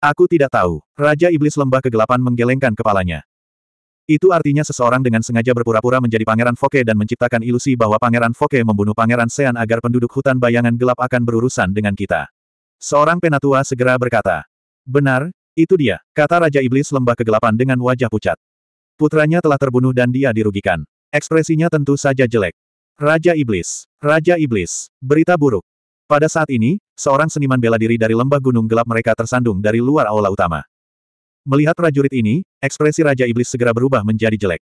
Aku tidak tahu. Raja Iblis Lembah Kegelapan menggelengkan kepalanya. Itu artinya seseorang dengan sengaja berpura-pura menjadi Pangeran Foke dan menciptakan ilusi bahwa Pangeran Foke membunuh Pangeran Sean agar penduduk hutan bayangan gelap akan berurusan dengan kita. Seorang penatua segera berkata. Benar, itu dia, kata Raja Iblis Lembah Kegelapan dengan wajah pucat. Putranya telah terbunuh dan dia dirugikan. Ekspresinya tentu saja jelek. Raja Iblis. Raja Iblis. Berita buruk. Pada saat ini, seorang seniman bela diri dari lembah gunung gelap mereka tersandung dari luar aula utama. Melihat prajurit ini, ekspresi Raja Iblis segera berubah menjadi jelek.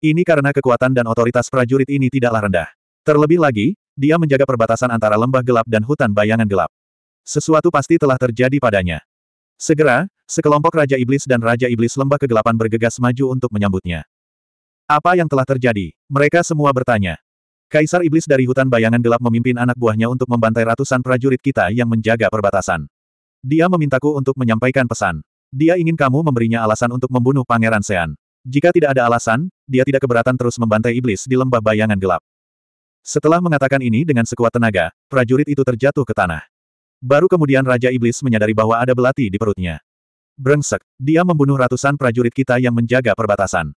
Ini karena kekuatan dan otoritas prajurit ini tidaklah rendah. Terlebih lagi, dia menjaga perbatasan antara lembah gelap dan hutan bayangan gelap. Sesuatu pasti telah terjadi padanya. Segera, sekelompok Raja Iblis dan Raja Iblis lembah kegelapan bergegas maju untuk menyambutnya. Apa yang telah terjadi? Mereka semua bertanya. Kaisar Iblis dari hutan bayangan gelap memimpin anak buahnya untuk membantai ratusan prajurit kita yang menjaga perbatasan. Dia memintaku untuk menyampaikan pesan. Dia ingin kamu memberinya alasan untuk membunuh Pangeran Sean. Jika tidak ada alasan, dia tidak keberatan terus membantai iblis di lembah bayangan gelap. Setelah mengatakan ini dengan sekuat tenaga, prajurit itu terjatuh ke tanah. Baru kemudian Raja Iblis menyadari bahwa ada belati di perutnya. Brengsek, dia membunuh ratusan prajurit kita yang menjaga perbatasan.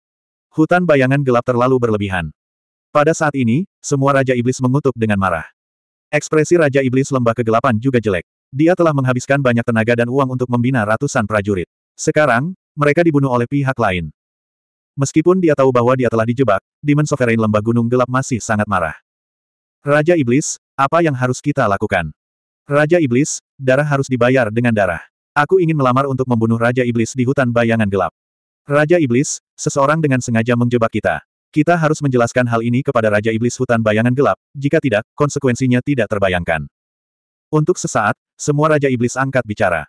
Hutan bayangan gelap terlalu berlebihan. Pada saat ini, semua Raja Iblis mengutuk dengan marah. Ekspresi Raja Iblis lembah kegelapan juga jelek. Dia telah menghabiskan banyak tenaga dan uang untuk membina ratusan prajurit. Sekarang, mereka dibunuh oleh pihak lain. Meskipun dia tahu bahwa dia telah dijebak, Demon Sovereign Lembah Gunung Gelap masih sangat marah. Raja Iblis, apa yang harus kita lakukan? Raja Iblis, darah harus dibayar dengan darah. Aku ingin melamar untuk membunuh Raja Iblis di hutan bayangan gelap. Raja Iblis, seseorang dengan sengaja menjebak kita. Kita harus menjelaskan hal ini kepada Raja Iblis Hutan Bayangan Gelap, jika tidak, konsekuensinya tidak terbayangkan. Untuk sesaat, semua Raja Iblis angkat bicara.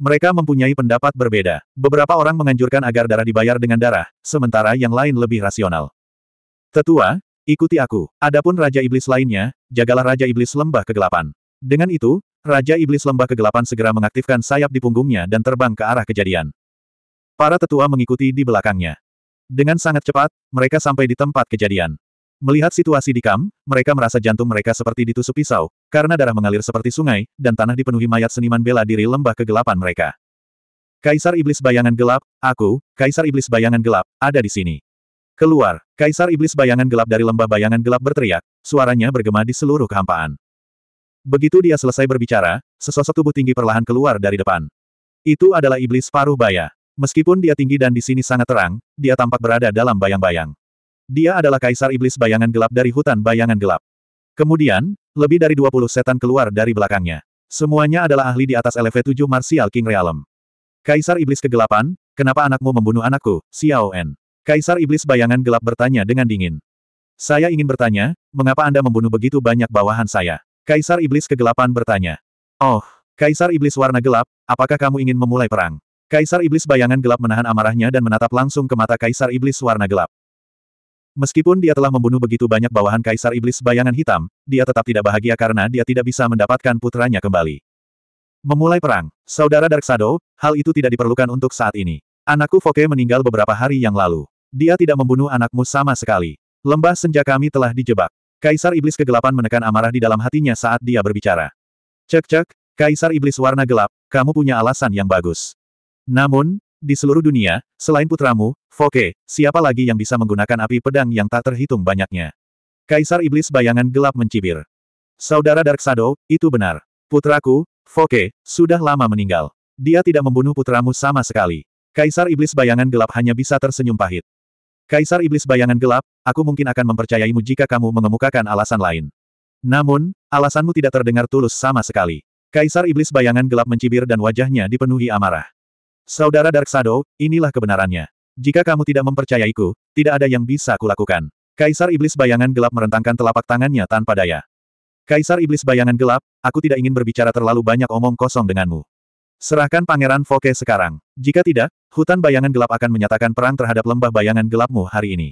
Mereka mempunyai pendapat berbeda. Beberapa orang menganjurkan agar darah dibayar dengan darah, sementara yang lain lebih rasional. Tetua, ikuti aku. Adapun Raja Iblis lainnya, jagalah Raja Iblis Lembah Kegelapan. Dengan itu, Raja Iblis Lembah Kegelapan segera mengaktifkan sayap di punggungnya dan terbang ke arah kejadian. Para tetua mengikuti di belakangnya. Dengan sangat cepat, mereka sampai di tempat kejadian. Melihat situasi di kam, mereka merasa jantung mereka seperti ditusuk pisau, karena darah mengalir seperti sungai, dan tanah dipenuhi mayat seniman bela diri lembah kegelapan mereka. Kaisar Iblis Bayangan Gelap, aku, Kaisar Iblis Bayangan Gelap, ada di sini. Keluar, Kaisar Iblis Bayangan Gelap dari lembah bayangan gelap berteriak, suaranya bergema di seluruh kehampaan. Begitu dia selesai berbicara, sesosok tubuh tinggi perlahan keluar dari depan. Itu adalah Iblis Paruh Baya. Meskipun dia tinggi dan di sini sangat terang, dia tampak berada dalam bayang-bayang. Dia adalah kaisar iblis bayangan gelap dari hutan bayangan gelap. Kemudian, lebih dari 20 setan keluar dari belakangnya. Semuanya adalah ahli di atas LV7 Martial King Realm. Kaisar iblis kegelapan, kenapa anakmu membunuh anakku, Xiao En? Kaisar iblis bayangan gelap bertanya dengan dingin. Saya ingin bertanya, mengapa Anda membunuh begitu banyak bawahan saya? Kaisar iblis kegelapan bertanya. Oh, Kaisar iblis warna gelap, apakah kamu ingin memulai perang? Kaisar Iblis bayangan gelap menahan amarahnya dan menatap langsung ke mata Kaisar Iblis warna gelap. Meskipun dia telah membunuh begitu banyak bawahan Kaisar Iblis bayangan hitam, dia tetap tidak bahagia karena dia tidak bisa mendapatkan putranya kembali. Memulai perang, Saudara Dark Shadow, hal itu tidak diperlukan untuk saat ini. Anakku Foke meninggal beberapa hari yang lalu. Dia tidak membunuh anakmu sama sekali. Lembah senja kami telah dijebak. Kaisar Iblis kegelapan menekan amarah di dalam hatinya saat dia berbicara. Cek-cek, Kaisar Iblis warna gelap, kamu punya alasan yang bagus. Namun, di seluruh dunia, selain putramu, Foke, siapa lagi yang bisa menggunakan api pedang yang tak terhitung banyaknya? Kaisar Iblis bayangan gelap mencibir. Saudara Dark Shadow, itu benar. Putraku, Foke, sudah lama meninggal. Dia tidak membunuh putramu sama sekali. Kaisar Iblis bayangan gelap hanya bisa tersenyum pahit. Kaisar Iblis bayangan gelap, aku mungkin akan mempercayaimu jika kamu mengemukakan alasan lain. Namun, alasanmu tidak terdengar tulus sama sekali. Kaisar Iblis bayangan gelap mencibir dan wajahnya dipenuhi amarah. Saudara Dark Shadow, inilah kebenarannya. Jika kamu tidak mempercayaiku, tidak ada yang bisa kulakukan. Kaisar Iblis Bayangan Gelap merentangkan telapak tangannya tanpa daya. Kaisar Iblis Bayangan Gelap, aku tidak ingin berbicara terlalu banyak omong kosong denganmu. Serahkan Pangeran Foke sekarang. Jika tidak, hutan bayangan gelap akan menyatakan perang terhadap lembah bayangan gelapmu hari ini.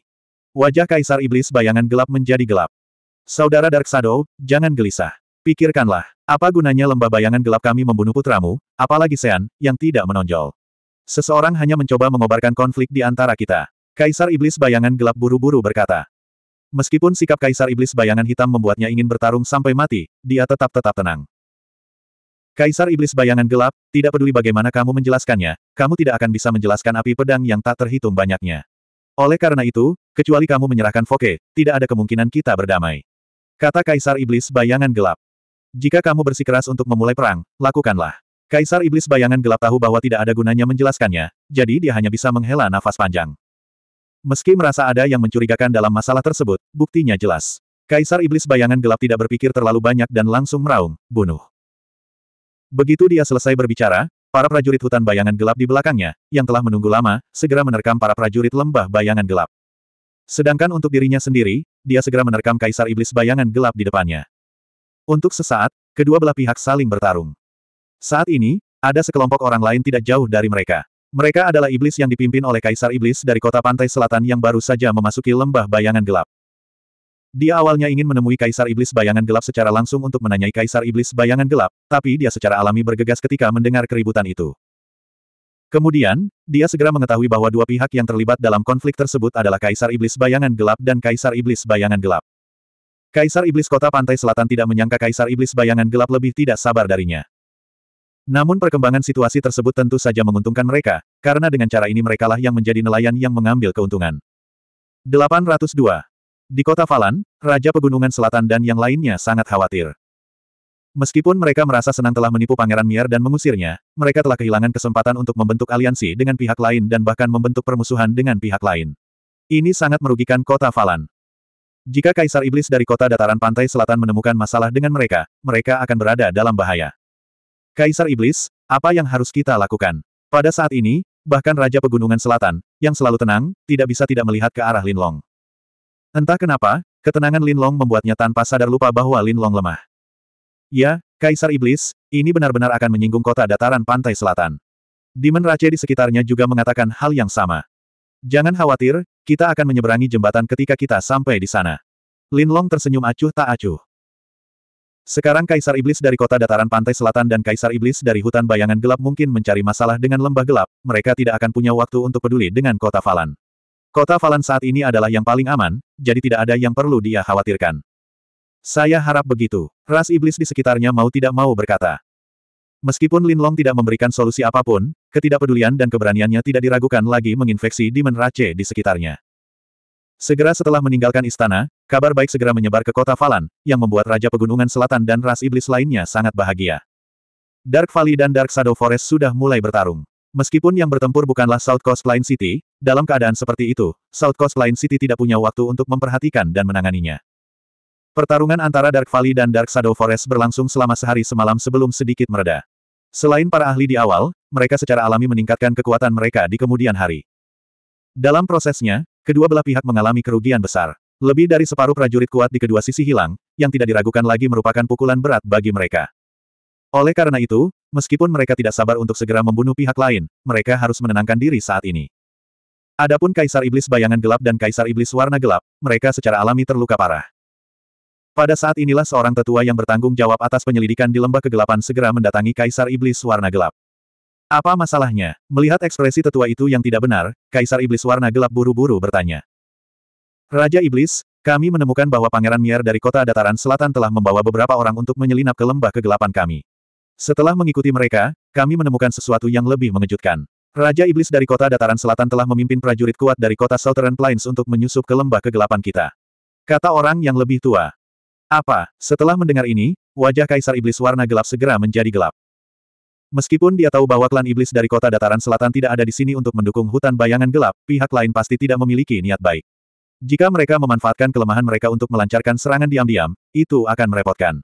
Wajah Kaisar Iblis Bayangan Gelap menjadi gelap. Saudara Dark Shadow, jangan gelisah. Pikirkanlah, apa gunanya lembah bayangan gelap kami membunuh putramu, apalagi Sean, yang tidak menonjol. Seseorang hanya mencoba mengobarkan konflik di antara kita. Kaisar Iblis Bayangan Gelap buru-buru berkata. Meskipun sikap Kaisar Iblis Bayangan Hitam membuatnya ingin bertarung sampai mati, dia tetap-tetap tenang. Kaisar Iblis Bayangan Gelap, tidak peduli bagaimana kamu menjelaskannya, kamu tidak akan bisa menjelaskan api pedang yang tak terhitung banyaknya. Oleh karena itu, kecuali kamu menyerahkan Foke, tidak ada kemungkinan kita berdamai. Kata Kaisar Iblis Bayangan Gelap. Jika kamu bersikeras untuk memulai perang, lakukanlah. Kaisar Iblis Bayangan Gelap tahu bahwa tidak ada gunanya menjelaskannya, jadi dia hanya bisa menghela nafas panjang. Meski merasa ada yang mencurigakan dalam masalah tersebut, buktinya jelas. Kaisar Iblis Bayangan Gelap tidak berpikir terlalu banyak dan langsung meraung, bunuh. Begitu dia selesai berbicara, para prajurit hutan bayangan gelap di belakangnya, yang telah menunggu lama, segera menerkam para prajurit lembah bayangan gelap. Sedangkan untuk dirinya sendiri, dia segera menerkam Kaisar Iblis Bayangan Gelap di depannya. Untuk sesaat, kedua belah pihak saling bertarung. Saat ini, ada sekelompok orang lain tidak jauh dari mereka. Mereka adalah iblis yang dipimpin oleh Kaisar Iblis dari kota pantai selatan yang baru saja memasuki lembah bayangan gelap. Dia awalnya ingin menemui Kaisar Iblis Bayangan Gelap secara langsung untuk menanyai Kaisar Iblis Bayangan Gelap, tapi dia secara alami bergegas ketika mendengar keributan itu. Kemudian, dia segera mengetahui bahwa dua pihak yang terlibat dalam konflik tersebut adalah Kaisar Iblis Bayangan Gelap dan Kaisar Iblis Bayangan Gelap. Kaisar Iblis Kota Pantai Selatan tidak menyangka Kaisar Iblis Bayangan Gelap lebih tidak sabar darinya. Namun perkembangan situasi tersebut tentu saja menguntungkan mereka, karena dengan cara ini merekalah yang menjadi nelayan yang mengambil keuntungan. 802. Di kota Falan, Raja Pegunungan Selatan dan yang lainnya sangat khawatir. Meskipun mereka merasa senang telah menipu Pangeran Mier dan mengusirnya, mereka telah kehilangan kesempatan untuk membentuk aliansi dengan pihak lain dan bahkan membentuk permusuhan dengan pihak lain. Ini sangat merugikan kota Falan. Jika Kaisar Iblis dari kota dataran pantai selatan menemukan masalah dengan mereka, mereka akan berada dalam bahaya. Kaisar Iblis, apa yang harus kita lakukan? Pada saat ini, bahkan Raja Pegunungan Selatan, yang selalu tenang, tidak bisa tidak melihat ke arah Linlong. Entah kenapa, ketenangan Linlong membuatnya tanpa sadar lupa bahwa Linlong lemah. Ya, Kaisar Iblis, ini benar-benar akan menyinggung kota dataran pantai selatan. Dimen Rache di sekitarnya juga mengatakan hal yang sama. Jangan khawatir, kita akan menyeberangi jembatan ketika kita sampai di sana. Linlong tersenyum acuh tak acuh. Sekarang Kaisar Iblis dari kota dataran pantai selatan dan Kaisar Iblis dari hutan bayangan gelap mungkin mencari masalah dengan lembah gelap, mereka tidak akan punya waktu untuk peduli dengan kota Falan. Kota Falan saat ini adalah yang paling aman, jadi tidak ada yang perlu dia khawatirkan. Saya harap begitu. Ras Iblis di sekitarnya mau tidak mau berkata. Meskipun Lin Long tidak memberikan solusi apapun, ketidakpedulian dan keberaniannya tidak diragukan lagi menginfeksi Demon Rache di sekitarnya. Segera setelah meninggalkan istana, kabar baik segera menyebar ke kota Falan, yang membuat Raja Pegunungan Selatan dan ras iblis lainnya sangat bahagia. Dark Valley dan Dark Shadow Forest sudah mulai bertarung. Meskipun yang bertempur bukanlah South Coast Line City, dalam keadaan seperti itu, South Coast Line City tidak punya waktu untuk memperhatikan dan menanganinya. Pertarungan antara Dark Valley dan Dark Shadow Forest berlangsung selama sehari semalam sebelum sedikit mereda. Selain para ahli di awal, mereka secara alami meningkatkan kekuatan mereka di kemudian hari. Dalam prosesnya, Kedua belah pihak mengalami kerugian besar. Lebih dari separuh prajurit kuat di kedua sisi hilang, yang tidak diragukan lagi merupakan pukulan berat bagi mereka. Oleh karena itu, meskipun mereka tidak sabar untuk segera membunuh pihak lain, mereka harus menenangkan diri saat ini. Adapun Kaisar Iblis Bayangan Gelap dan Kaisar Iblis Warna Gelap, mereka secara alami terluka parah. Pada saat inilah seorang tetua yang bertanggung jawab atas penyelidikan di lembah kegelapan segera mendatangi Kaisar Iblis Warna Gelap. Apa masalahnya? Melihat ekspresi tetua itu yang tidak benar, Kaisar Iblis warna gelap buru-buru bertanya. Raja Iblis, kami menemukan bahwa Pangeran Mier dari kota dataran selatan telah membawa beberapa orang untuk menyelinap ke lembah kegelapan kami. Setelah mengikuti mereka, kami menemukan sesuatu yang lebih mengejutkan. Raja Iblis dari kota dataran selatan telah memimpin prajurit kuat dari kota Southern Plains untuk menyusup ke lembah kegelapan kita. Kata orang yang lebih tua. Apa? Setelah mendengar ini, wajah Kaisar Iblis warna gelap segera menjadi gelap. Meskipun dia tahu bahwa klan iblis dari kota dataran selatan tidak ada di sini untuk mendukung hutan bayangan gelap, pihak lain pasti tidak memiliki niat baik. Jika mereka memanfaatkan kelemahan mereka untuk melancarkan serangan diam-diam, itu akan merepotkan.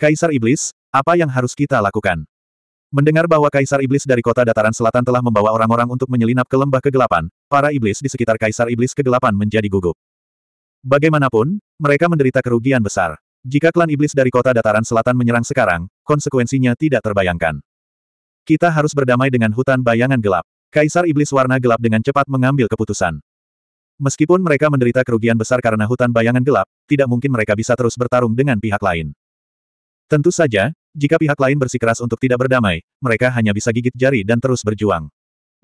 Kaisar Iblis, apa yang harus kita lakukan? Mendengar bahwa Kaisar Iblis dari kota dataran selatan telah membawa orang-orang untuk menyelinap ke lembah kegelapan, para iblis di sekitar Kaisar Iblis kegelapan menjadi gugup. Bagaimanapun, mereka menderita kerugian besar. Jika klan iblis dari kota dataran selatan menyerang sekarang, konsekuensinya tidak terbayangkan. Kita harus berdamai dengan hutan bayangan gelap. Kaisar Iblis Warna Gelap dengan cepat mengambil keputusan. Meskipun mereka menderita kerugian besar karena hutan bayangan gelap, tidak mungkin mereka bisa terus bertarung dengan pihak lain. Tentu saja, jika pihak lain bersikeras untuk tidak berdamai, mereka hanya bisa gigit jari dan terus berjuang.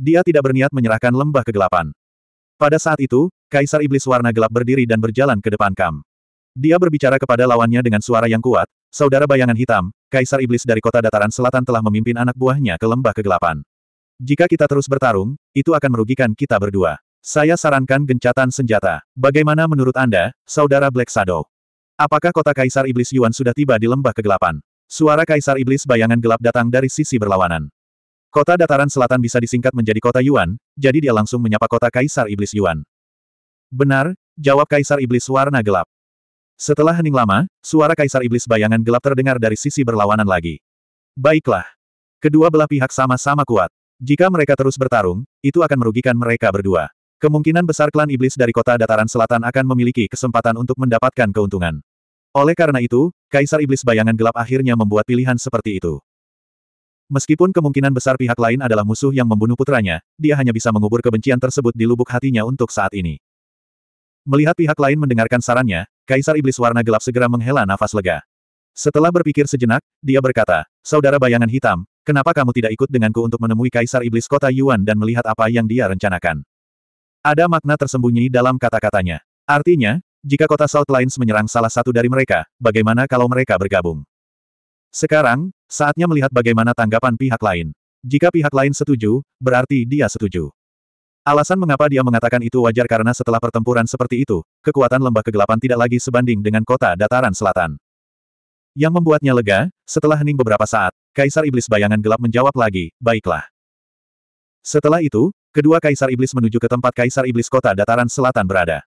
Dia tidak berniat menyerahkan lembah kegelapan. Pada saat itu, Kaisar Iblis Warna Gelap berdiri dan berjalan ke depan Kam. Dia berbicara kepada lawannya dengan suara yang kuat, Saudara Bayangan Hitam, Kaisar Iblis dari kota dataran selatan telah memimpin anak buahnya ke lembah kegelapan. Jika kita terus bertarung, itu akan merugikan kita berdua. Saya sarankan gencatan senjata. Bagaimana menurut Anda, Saudara Black Shadow? Apakah kota Kaisar Iblis Yuan sudah tiba di lembah kegelapan? Suara Kaisar Iblis bayangan gelap datang dari sisi berlawanan. Kota dataran selatan bisa disingkat menjadi kota Yuan, jadi dia langsung menyapa kota Kaisar Iblis Yuan. Benar, jawab Kaisar Iblis warna gelap. Setelah hening lama, suara Kaisar Iblis bayangan gelap terdengar dari sisi berlawanan lagi. Baiklah. Kedua belah pihak sama-sama kuat. Jika mereka terus bertarung, itu akan merugikan mereka berdua. Kemungkinan besar klan iblis dari kota dataran selatan akan memiliki kesempatan untuk mendapatkan keuntungan. Oleh karena itu, Kaisar Iblis Bayangan Gelap akhirnya membuat pilihan seperti itu. Meskipun kemungkinan besar pihak lain adalah musuh yang membunuh putranya, dia hanya bisa mengubur kebencian tersebut di lubuk hatinya untuk saat ini. Melihat pihak lain mendengarkan sarannya, Kaisar Iblis warna gelap segera menghela nafas lega. Setelah berpikir sejenak, dia berkata, Saudara bayangan hitam, kenapa kamu tidak ikut denganku untuk menemui Kaisar Iblis Kota Yuan dan melihat apa yang dia rencanakan? Ada makna tersembunyi dalam kata-katanya. Artinya, jika kota Salt Lines menyerang salah satu dari mereka, bagaimana kalau mereka bergabung? Sekarang, saatnya melihat bagaimana tanggapan pihak lain. Jika pihak lain setuju, berarti dia setuju. Alasan mengapa dia mengatakan itu wajar karena setelah pertempuran seperti itu, kekuatan lembah kegelapan tidak lagi sebanding dengan kota dataran selatan. Yang membuatnya lega, setelah hening beberapa saat, Kaisar Iblis Bayangan Gelap menjawab lagi, baiklah. Setelah itu, kedua Kaisar Iblis menuju ke tempat Kaisar Iblis Kota Dataran Selatan berada.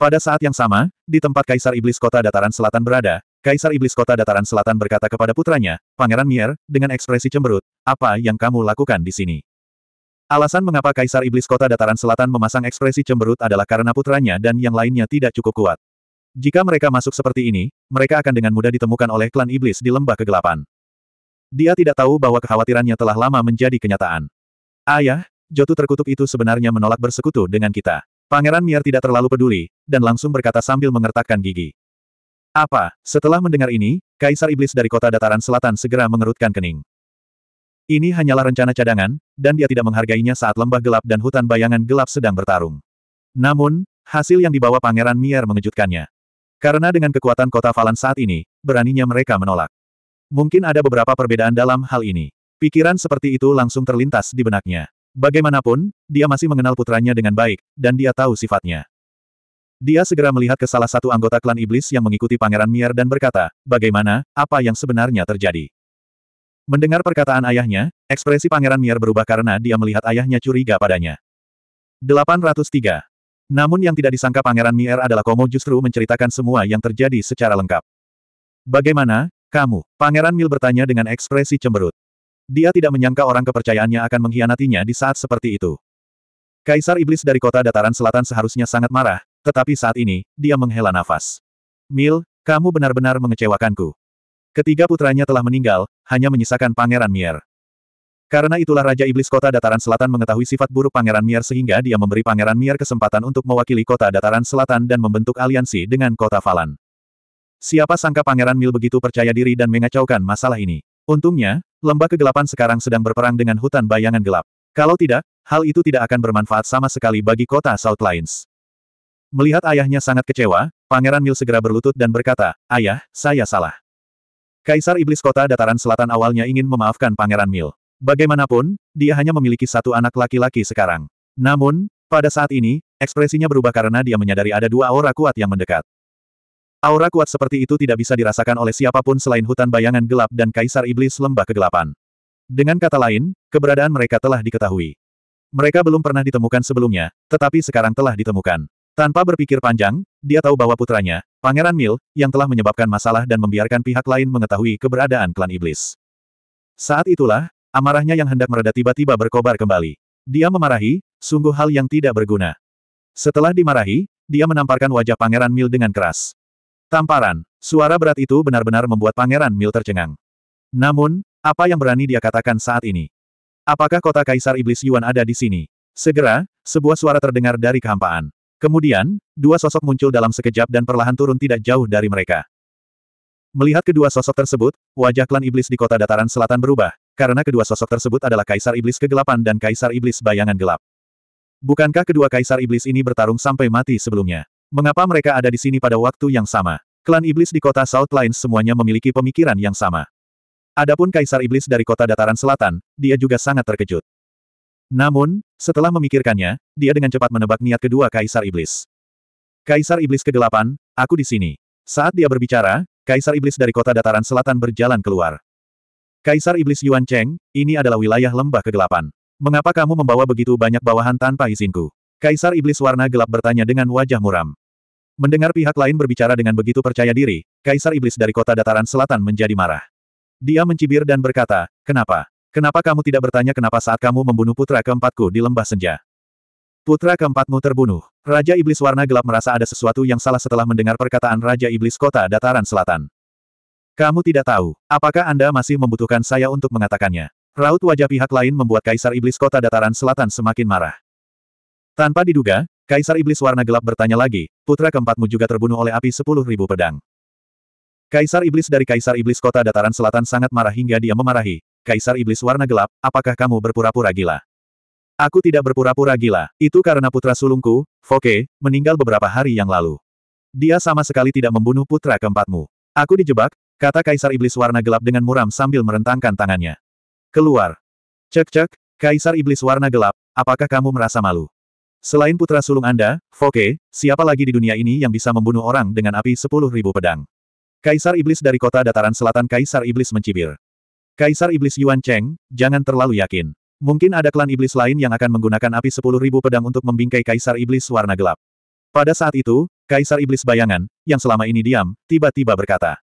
Pada saat yang sama, di tempat Kaisar Iblis Kota Dataran Selatan berada, Kaisar Iblis Kota Dataran Selatan berkata kepada putranya, Pangeran Mier, dengan ekspresi cemberut, apa yang kamu lakukan di sini? Alasan mengapa Kaisar Iblis Kota Dataran Selatan memasang ekspresi cemberut adalah karena putranya dan yang lainnya tidak cukup kuat. Jika mereka masuk seperti ini, mereka akan dengan mudah ditemukan oleh klan iblis di lembah kegelapan. Dia tidak tahu bahwa kekhawatirannya telah lama menjadi kenyataan. Ayah, Jotu terkutuk itu sebenarnya menolak bersekutu dengan kita. Pangeran Miar tidak terlalu peduli, dan langsung berkata sambil mengertakkan gigi. Apa? Setelah mendengar ini, Kaisar Iblis dari kota dataran selatan segera mengerutkan kening. Ini hanyalah rencana cadangan, dan dia tidak menghargainya saat lembah gelap dan hutan bayangan gelap sedang bertarung. Namun, hasil yang dibawa Pangeran Mier mengejutkannya. Karena dengan kekuatan kota Valan saat ini, beraninya mereka menolak. Mungkin ada beberapa perbedaan dalam hal ini. Pikiran seperti itu langsung terlintas di benaknya. Bagaimanapun, dia masih mengenal putranya dengan baik, dan dia tahu sifatnya. Dia segera melihat ke salah satu anggota klan iblis yang mengikuti Pangeran Mier dan berkata, bagaimana, apa yang sebenarnya terjadi? Mendengar perkataan ayahnya, ekspresi Pangeran Mier berubah karena dia melihat ayahnya curiga padanya. 803. Namun yang tidak disangka Pangeran Mier adalah Komo justru menceritakan semua yang terjadi secara lengkap. Bagaimana, kamu? Pangeran Mil bertanya dengan ekspresi cemberut. Dia tidak menyangka orang kepercayaannya akan mengkhianatinya di saat seperti itu. Kaisar Iblis dari kota dataran selatan seharusnya sangat marah, tetapi saat ini, dia menghela nafas. Mil, kamu benar-benar mengecewakanku. Ketiga putranya telah meninggal, hanya menyisakan Pangeran Mier. Karena itulah Raja Iblis Kota Dataran Selatan mengetahui sifat buruk Pangeran Mier sehingga dia memberi Pangeran Mier kesempatan untuk mewakili Kota Dataran Selatan dan membentuk aliansi dengan Kota Falan. Siapa sangka Pangeran Mil begitu percaya diri dan mengacaukan masalah ini. Untungnya, lembah kegelapan sekarang sedang berperang dengan hutan bayangan gelap. Kalau tidak, hal itu tidak akan bermanfaat sama sekali bagi kota Lines. Melihat ayahnya sangat kecewa, Pangeran Mil segera berlutut dan berkata, Ayah, saya salah. Kaisar Iblis Kota Dataran Selatan awalnya ingin memaafkan Pangeran Mil. Bagaimanapun, dia hanya memiliki satu anak laki-laki sekarang. Namun, pada saat ini, ekspresinya berubah karena dia menyadari ada dua aura kuat yang mendekat. Aura kuat seperti itu tidak bisa dirasakan oleh siapapun selain hutan bayangan gelap dan Kaisar Iblis Lembah Kegelapan. Dengan kata lain, keberadaan mereka telah diketahui. Mereka belum pernah ditemukan sebelumnya, tetapi sekarang telah ditemukan. Tanpa berpikir panjang, dia tahu bahwa putranya, Pangeran Mil, yang telah menyebabkan masalah dan membiarkan pihak lain mengetahui keberadaan klan iblis. Saat itulah, amarahnya yang hendak mereda tiba-tiba berkobar kembali. Dia memarahi, sungguh hal yang tidak berguna. Setelah dimarahi, dia menamparkan wajah Pangeran Mil dengan keras. Tamparan, suara berat itu benar-benar membuat Pangeran Mil tercengang. Namun, apa yang berani dia katakan saat ini? Apakah kota Kaisar Iblis Yuan ada di sini? Segera, sebuah suara terdengar dari kehampaan. Kemudian, dua sosok muncul dalam sekejap dan perlahan turun tidak jauh dari mereka. Melihat kedua sosok tersebut, wajah klan iblis di kota dataran selatan berubah, karena kedua sosok tersebut adalah Kaisar Iblis Kegelapan dan Kaisar Iblis Bayangan Gelap. Bukankah kedua Kaisar Iblis ini bertarung sampai mati sebelumnya? Mengapa mereka ada di sini pada waktu yang sama? Klan Iblis di kota South Lines semuanya memiliki pemikiran yang sama. Adapun Kaisar Iblis dari kota dataran selatan, dia juga sangat terkejut. Namun, setelah memikirkannya, dia dengan cepat menebak niat kedua Kaisar Iblis. Kaisar Iblis ke-8, aku di sini. Saat dia berbicara, Kaisar Iblis dari kota dataran selatan berjalan keluar. Kaisar Iblis Yuan Cheng, ini adalah wilayah lembah kegelapan. Mengapa kamu membawa begitu banyak bawahan tanpa izinku? Kaisar Iblis warna gelap bertanya dengan wajah muram. Mendengar pihak lain berbicara dengan begitu percaya diri, Kaisar Iblis dari kota dataran selatan menjadi marah. Dia mencibir dan berkata, kenapa? Kenapa kamu tidak bertanya kenapa saat kamu membunuh putra keempatku di lembah senja? Putra keempatmu terbunuh. Raja Iblis Warna Gelap merasa ada sesuatu yang salah setelah mendengar perkataan Raja Iblis Kota Dataran Selatan. Kamu tidak tahu, apakah Anda masih membutuhkan saya untuk mengatakannya? Raut wajah pihak lain membuat Kaisar Iblis Kota Dataran Selatan semakin marah. Tanpa diduga, Kaisar Iblis Warna Gelap bertanya lagi, putra keempatmu juga terbunuh oleh api sepuluh ribu pedang. Kaisar Iblis dari Kaisar Iblis Kota Dataran Selatan sangat marah hingga dia memarahi, Kaisar Iblis Warna Gelap, apakah kamu berpura-pura gila? Aku tidak berpura-pura gila, itu karena putra sulungku, Foke, meninggal beberapa hari yang lalu. Dia sama sekali tidak membunuh putra keempatmu. Aku dijebak, kata Kaisar Iblis Warna Gelap dengan muram sambil merentangkan tangannya. Keluar. Cek-cek, Kaisar Iblis Warna Gelap, apakah kamu merasa malu? Selain putra sulung Anda, Foke, siapa lagi di dunia ini yang bisa membunuh orang dengan api sepuluh ribu pedang? Kaisar Iblis dari kota dataran selatan Kaisar Iblis mencibir. Kaisar Iblis Yuan Cheng, jangan terlalu yakin. Mungkin ada klan iblis lain yang akan menggunakan api sepuluh ribu pedang untuk membingkai Kaisar Iblis warna gelap. Pada saat itu, Kaisar Iblis Bayangan, yang selama ini diam, tiba-tiba berkata.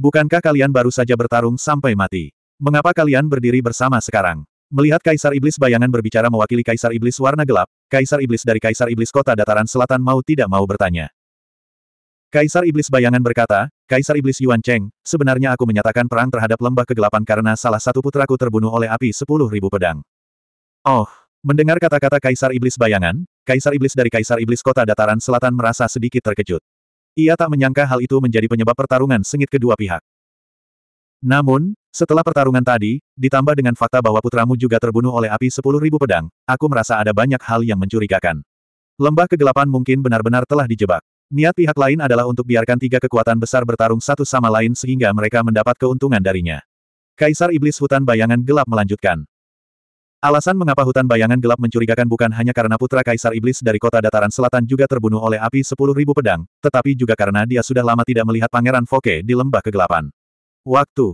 Bukankah kalian baru saja bertarung sampai mati? Mengapa kalian berdiri bersama sekarang? Melihat Kaisar Iblis Bayangan berbicara mewakili Kaisar Iblis warna gelap, Kaisar Iblis dari Kaisar Iblis Kota Dataran Selatan mau tidak mau bertanya. Kaisar Iblis Bayangan berkata, Kaisar Iblis Yuan Cheng, sebenarnya aku menyatakan perang terhadap lembah kegelapan karena salah satu putraku terbunuh oleh api sepuluh ribu pedang. Oh, mendengar kata-kata Kaisar Iblis Bayangan, Kaisar Iblis dari Kaisar Iblis Kota Dataran Selatan merasa sedikit terkejut. Ia tak menyangka hal itu menjadi penyebab pertarungan sengit kedua pihak. Namun, setelah pertarungan tadi, ditambah dengan fakta bahwa putramu juga terbunuh oleh api sepuluh ribu pedang, aku merasa ada banyak hal yang mencurigakan. Lembah kegelapan mungkin benar-benar telah dijebak. Niat pihak lain adalah untuk biarkan tiga kekuatan besar bertarung satu sama lain sehingga mereka mendapat keuntungan darinya. Kaisar Iblis Hutan Bayangan Gelap melanjutkan. Alasan mengapa hutan bayangan gelap mencurigakan bukan hanya karena putra Kaisar Iblis dari kota dataran selatan juga terbunuh oleh api sepuluh ribu pedang, tetapi juga karena dia sudah lama tidak melihat Pangeran Foke di lembah kegelapan. Waktu.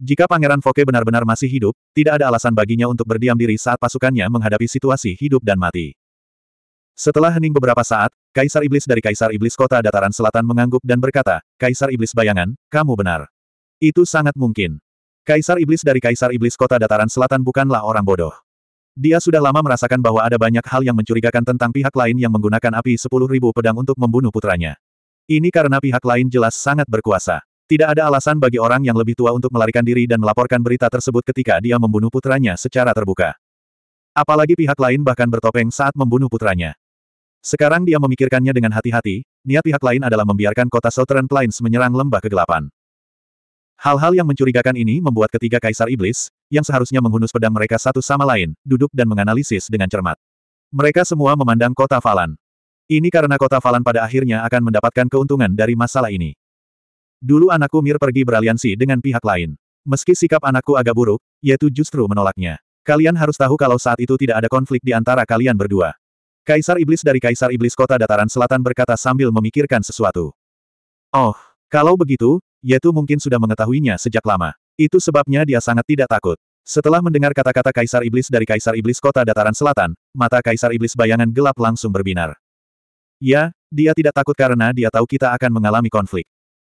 Jika Pangeran Foke benar-benar masih hidup, tidak ada alasan baginya untuk berdiam diri saat pasukannya menghadapi situasi hidup dan mati. Setelah hening beberapa saat, Kaisar Iblis dari Kaisar Iblis Kota Dataran Selatan mengangguk dan berkata, Kaisar Iblis Bayangan, kamu benar. Itu sangat mungkin. Kaisar Iblis dari Kaisar Iblis Kota Dataran Selatan bukanlah orang bodoh. Dia sudah lama merasakan bahwa ada banyak hal yang mencurigakan tentang pihak lain yang menggunakan api 10.000 pedang untuk membunuh putranya. Ini karena pihak lain jelas sangat berkuasa. Tidak ada alasan bagi orang yang lebih tua untuk melarikan diri dan melaporkan berita tersebut ketika dia membunuh putranya secara terbuka. Apalagi pihak lain bahkan bertopeng saat membunuh putranya. Sekarang dia memikirkannya dengan hati-hati, niat pihak lain adalah membiarkan kota Southern Plains menyerang lembah kegelapan. Hal-hal yang mencurigakan ini membuat ketiga kaisar iblis, yang seharusnya menghunus pedang mereka satu sama lain, duduk dan menganalisis dengan cermat. Mereka semua memandang kota Falan. Ini karena kota Falan pada akhirnya akan mendapatkan keuntungan dari masalah ini. Dulu anakku Mir pergi beraliansi dengan pihak lain. Meski sikap anakku agak buruk, yaitu justru menolaknya. Kalian harus tahu kalau saat itu tidak ada konflik di antara kalian berdua. Kaisar Iblis dari Kaisar Iblis Kota Dataran Selatan berkata sambil memikirkan sesuatu. Oh, kalau begitu, Yetu mungkin sudah mengetahuinya sejak lama. Itu sebabnya dia sangat tidak takut. Setelah mendengar kata-kata Kaisar Iblis dari Kaisar Iblis Kota Dataran Selatan, mata Kaisar Iblis bayangan gelap langsung berbinar. Ya, dia tidak takut karena dia tahu kita akan mengalami konflik.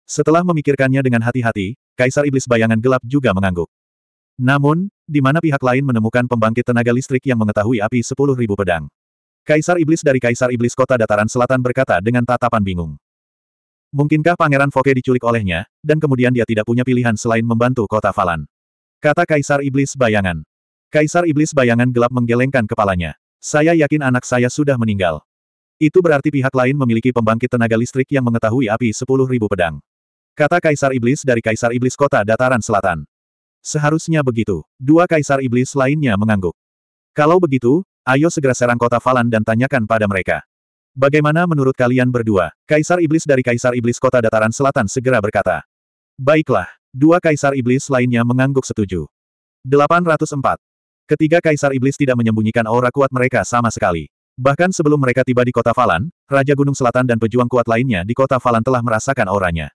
Setelah memikirkannya dengan hati-hati, Kaisar Iblis bayangan gelap juga mengangguk. Namun, di mana pihak lain menemukan pembangkit tenaga listrik yang mengetahui api sepuluh ribu pedang. Kaisar Iblis dari Kaisar Iblis Kota Dataran Selatan berkata dengan tatapan bingung. Mungkinkah Pangeran Foke diculik olehnya, dan kemudian dia tidak punya pilihan selain membantu kota Falan? Kata Kaisar Iblis Bayangan. Kaisar Iblis Bayangan gelap menggelengkan kepalanya. Saya yakin anak saya sudah meninggal. Itu berarti pihak lain memiliki pembangkit tenaga listrik yang mengetahui api sepuluh ribu pedang. Kata Kaisar Iblis dari Kaisar Iblis Kota Dataran Selatan. Seharusnya begitu. Dua Kaisar Iblis lainnya mengangguk. Kalau begitu, Ayo segera serang kota Falan dan tanyakan pada mereka. Bagaimana menurut kalian berdua? Kaisar Iblis dari Kaisar Iblis kota dataran selatan segera berkata. Baiklah, dua Kaisar Iblis lainnya mengangguk setuju. 804. Ketiga Kaisar Iblis tidak menyembunyikan aura kuat mereka sama sekali. Bahkan sebelum mereka tiba di kota Falan, Raja Gunung Selatan dan pejuang kuat lainnya di kota Falan telah merasakan auranya.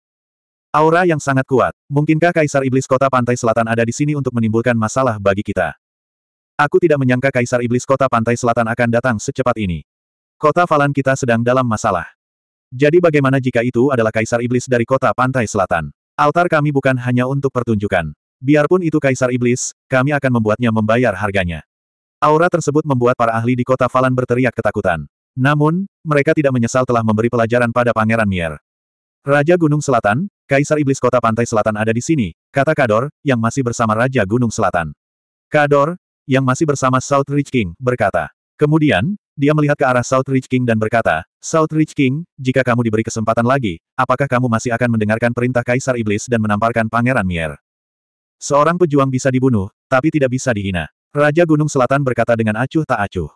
Aura yang sangat kuat, mungkinkah Kaisar Iblis kota Pantai Selatan ada di sini untuk menimbulkan masalah bagi kita? Aku tidak menyangka Kaisar Iblis Kota Pantai Selatan akan datang secepat ini. Kota Valan kita sedang dalam masalah. Jadi bagaimana jika itu adalah Kaisar Iblis dari Kota Pantai Selatan? Altar kami bukan hanya untuk pertunjukan. Biarpun itu Kaisar Iblis, kami akan membuatnya membayar harganya. Aura tersebut membuat para ahli di Kota Valan berteriak ketakutan. Namun, mereka tidak menyesal telah memberi pelajaran pada Pangeran Mier. Raja Gunung Selatan, Kaisar Iblis Kota Pantai Selatan ada di sini, kata Kador, yang masih bersama Raja Gunung Selatan. Kador, yang masih bersama South Ridge King, berkata. Kemudian, dia melihat ke arah South Ridge King dan berkata, South Ridge King, jika kamu diberi kesempatan lagi, apakah kamu masih akan mendengarkan perintah Kaisar Iblis dan menamparkan Pangeran Mier? Seorang pejuang bisa dibunuh, tapi tidak bisa dihina. Raja Gunung Selatan berkata dengan acuh tak acuh.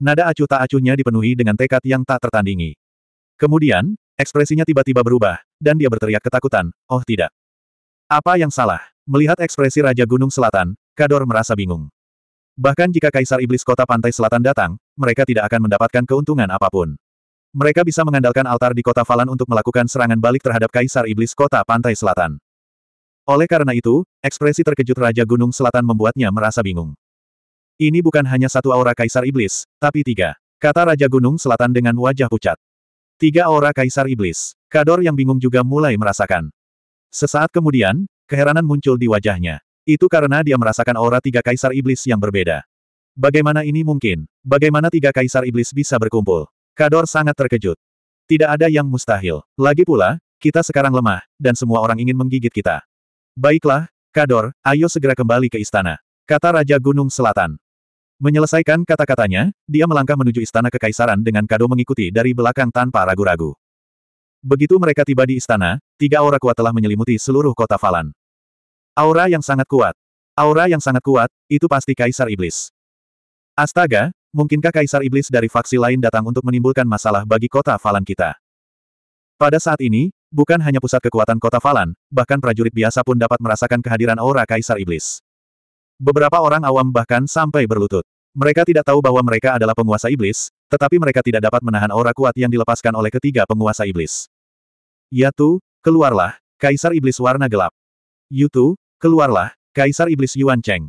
Nada acuh tak acuhnya dipenuhi dengan tekad yang tak tertandingi. Kemudian, ekspresinya tiba-tiba berubah, dan dia berteriak ketakutan, oh tidak. Apa yang salah? Melihat ekspresi Raja Gunung Selatan, Kador merasa bingung. Bahkan jika Kaisar Iblis Kota Pantai Selatan datang, mereka tidak akan mendapatkan keuntungan apapun. Mereka bisa mengandalkan altar di Kota Falan untuk melakukan serangan balik terhadap Kaisar Iblis Kota Pantai Selatan. Oleh karena itu, ekspresi terkejut Raja Gunung Selatan membuatnya merasa bingung. Ini bukan hanya satu aura Kaisar Iblis, tapi tiga, kata Raja Gunung Selatan dengan wajah pucat. Tiga aura Kaisar Iblis. Kador yang bingung juga mulai merasakan. Sesaat kemudian, keheranan muncul di wajahnya. Itu karena dia merasakan aura tiga kaisar iblis yang berbeda. Bagaimana ini mungkin? Bagaimana tiga kaisar iblis bisa berkumpul? Kador sangat terkejut. Tidak ada yang mustahil. Lagi pula, kita sekarang lemah, dan semua orang ingin menggigit kita. Baiklah, Kador, ayo segera kembali ke istana. Kata Raja Gunung Selatan. Menyelesaikan kata-katanya, dia melangkah menuju istana kekaisaran dengan Kado mengikuti dari belakang tanpa ragu-ragu. Begitu mereka tiba di istana, tiga aura kuat telah menyelimuti seluruh kota Falan. Aura yang sangat kuat. Aura yang sangat kuat, itu pasti Kaisar Iblis. Astaga, mungkinkah Kaisar Iblis dari faksi lain datang untuk menimbulkan masalah bagi kota Falan kita? Pada saat ini, bukan hanya pusat kekuatan kota Falan, bahkan prajurit biasa pun dapat merasakan kehadiran aura Kaisar Iblis. Beberapa orang awam bahkan sampai berlutut. Mereka tidak tahu bahwa mereka adalah penguasa iblis, tetapi mereka tidak dapat menahan aura kuat yang dilepaskan oleh ketiga penguasa iblis. Yatu, keluarlah, Kaisar Iblis warna gelap. Yutu, Keluarlah, Kaisar Iblis Yuan Cheng.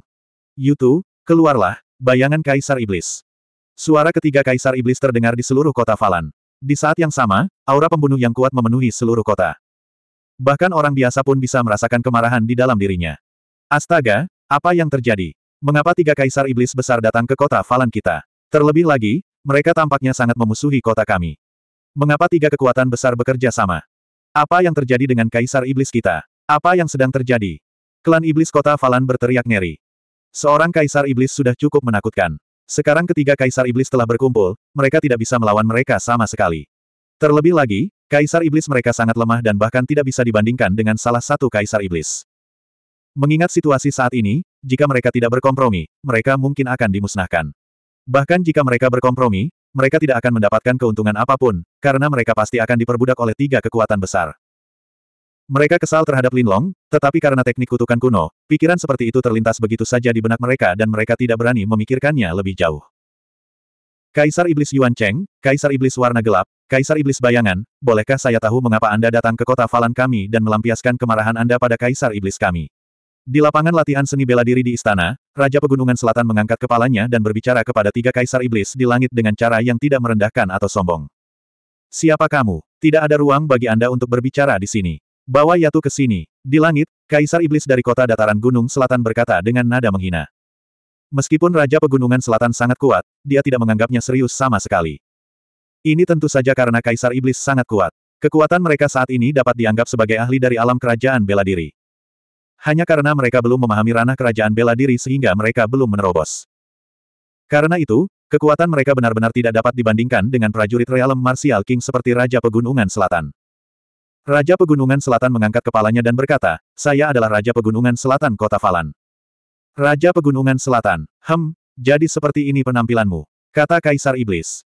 Yutu, keluarlah, bayangan Kaisar Iblis. Suara ketiga Kaisar Iblis terdengar di seluruh kota Falan. Di saat yang sama, aura pembunuh yang kuat memenuhi seluruh kota. Bahkan orang biasa pun bisa merasakan kemarahan di dalam dirinya. Astaga, apa yang terjadi? Mengapa tiga Kaisar Iblis besar datang ke kota Falan kita? Terlebih lagi, mereka tampaknya sangat memusuhi kota kami. Mengapa tiga kekuatan besar bekerja sama? Apa yang terjadi dengan Kaisar Iblis kita? Apa yang sedang terjadi? Klan Iblis Kota Falan berteriak ngeri. Seorang Kaisar Iblis sudah cukup menakutkan. Sekarang ketiga Kaisar Iblis telah berkumpul, mereka tidak bisa melawan mereka sama sekali. Terlebih lagi, Kaisar Iblis mereka sangat lemah dan bahkan tidak bisa dibandingkan dengan salah satu Kaisar Iblis. Mengingat situasi saat ini, jika mereka tidak berkompromi, mereka mungkin akan dimusnahkan. Bahkan jika mereka berkompromi, mereka tidak akan mendapatkan keuntungan apapun, karena mereka pasti akan diperbudak oleh tiga kekuatan besar. Mereka kesal terhadap Lin Long, tetapi karena teknik kutukan kuno, pikiran seperti itu terlintas begitu saja di benak mereka dan mereka tidak berani memikirkannya lebih jauh. Kaisar Iblis Yuan Cheng, Kaisar Iblis Warna Gelap, Kaisar Iblis Bayangan, bolehkah saya tahu mengapa Anda datang ke kota Falan kami dan melampiaskan kemarahan Anda pada Kaisar Iblis kami? Di lapangan latihan seni bela diri di istana, Raja Pegunungan Selatan mengangkat kepalanya dan berbicara kepada tiga Kaisar Iblis di langit dengan cara yang tidak merendahkan atau sombong. Siapa kamu? Tidak ada ruang bagi Anda untuk berbicara di sini. Bawa Yatu ke sini. Di langit, Kaisar Iblis dari kota dataran Gunung Selatan berkata dengan nada menghina. Meskipun Raja Pegunungan Selatan sangat kuat, dia tidak menganggapnya serius sama sekali. Ini tentu saja karena Kaisar Iblis sangat kuat. Kekuatan mereka saat ini dapat dianggap sebagai ahli dari alam kerajaan bela diri. Hanya karena mereka belum memahami ranah kerajaan bela diri sehingga mereka belum menerobos. Karena itu, kekuatan mereka benar-benar tidak dapat dibandingkan dengan prajurit realem martial king seperti Raja Pegunungan Selatan. Raja Pegunungan Selatan mengangkat kepalanya dan berkata, saya adalah Raja Pegunungan Selatan Kota Falan. Raja Pegunungan Selatan, hem, jadi seperti ini penampilanmu, kata Kaisar Iblis.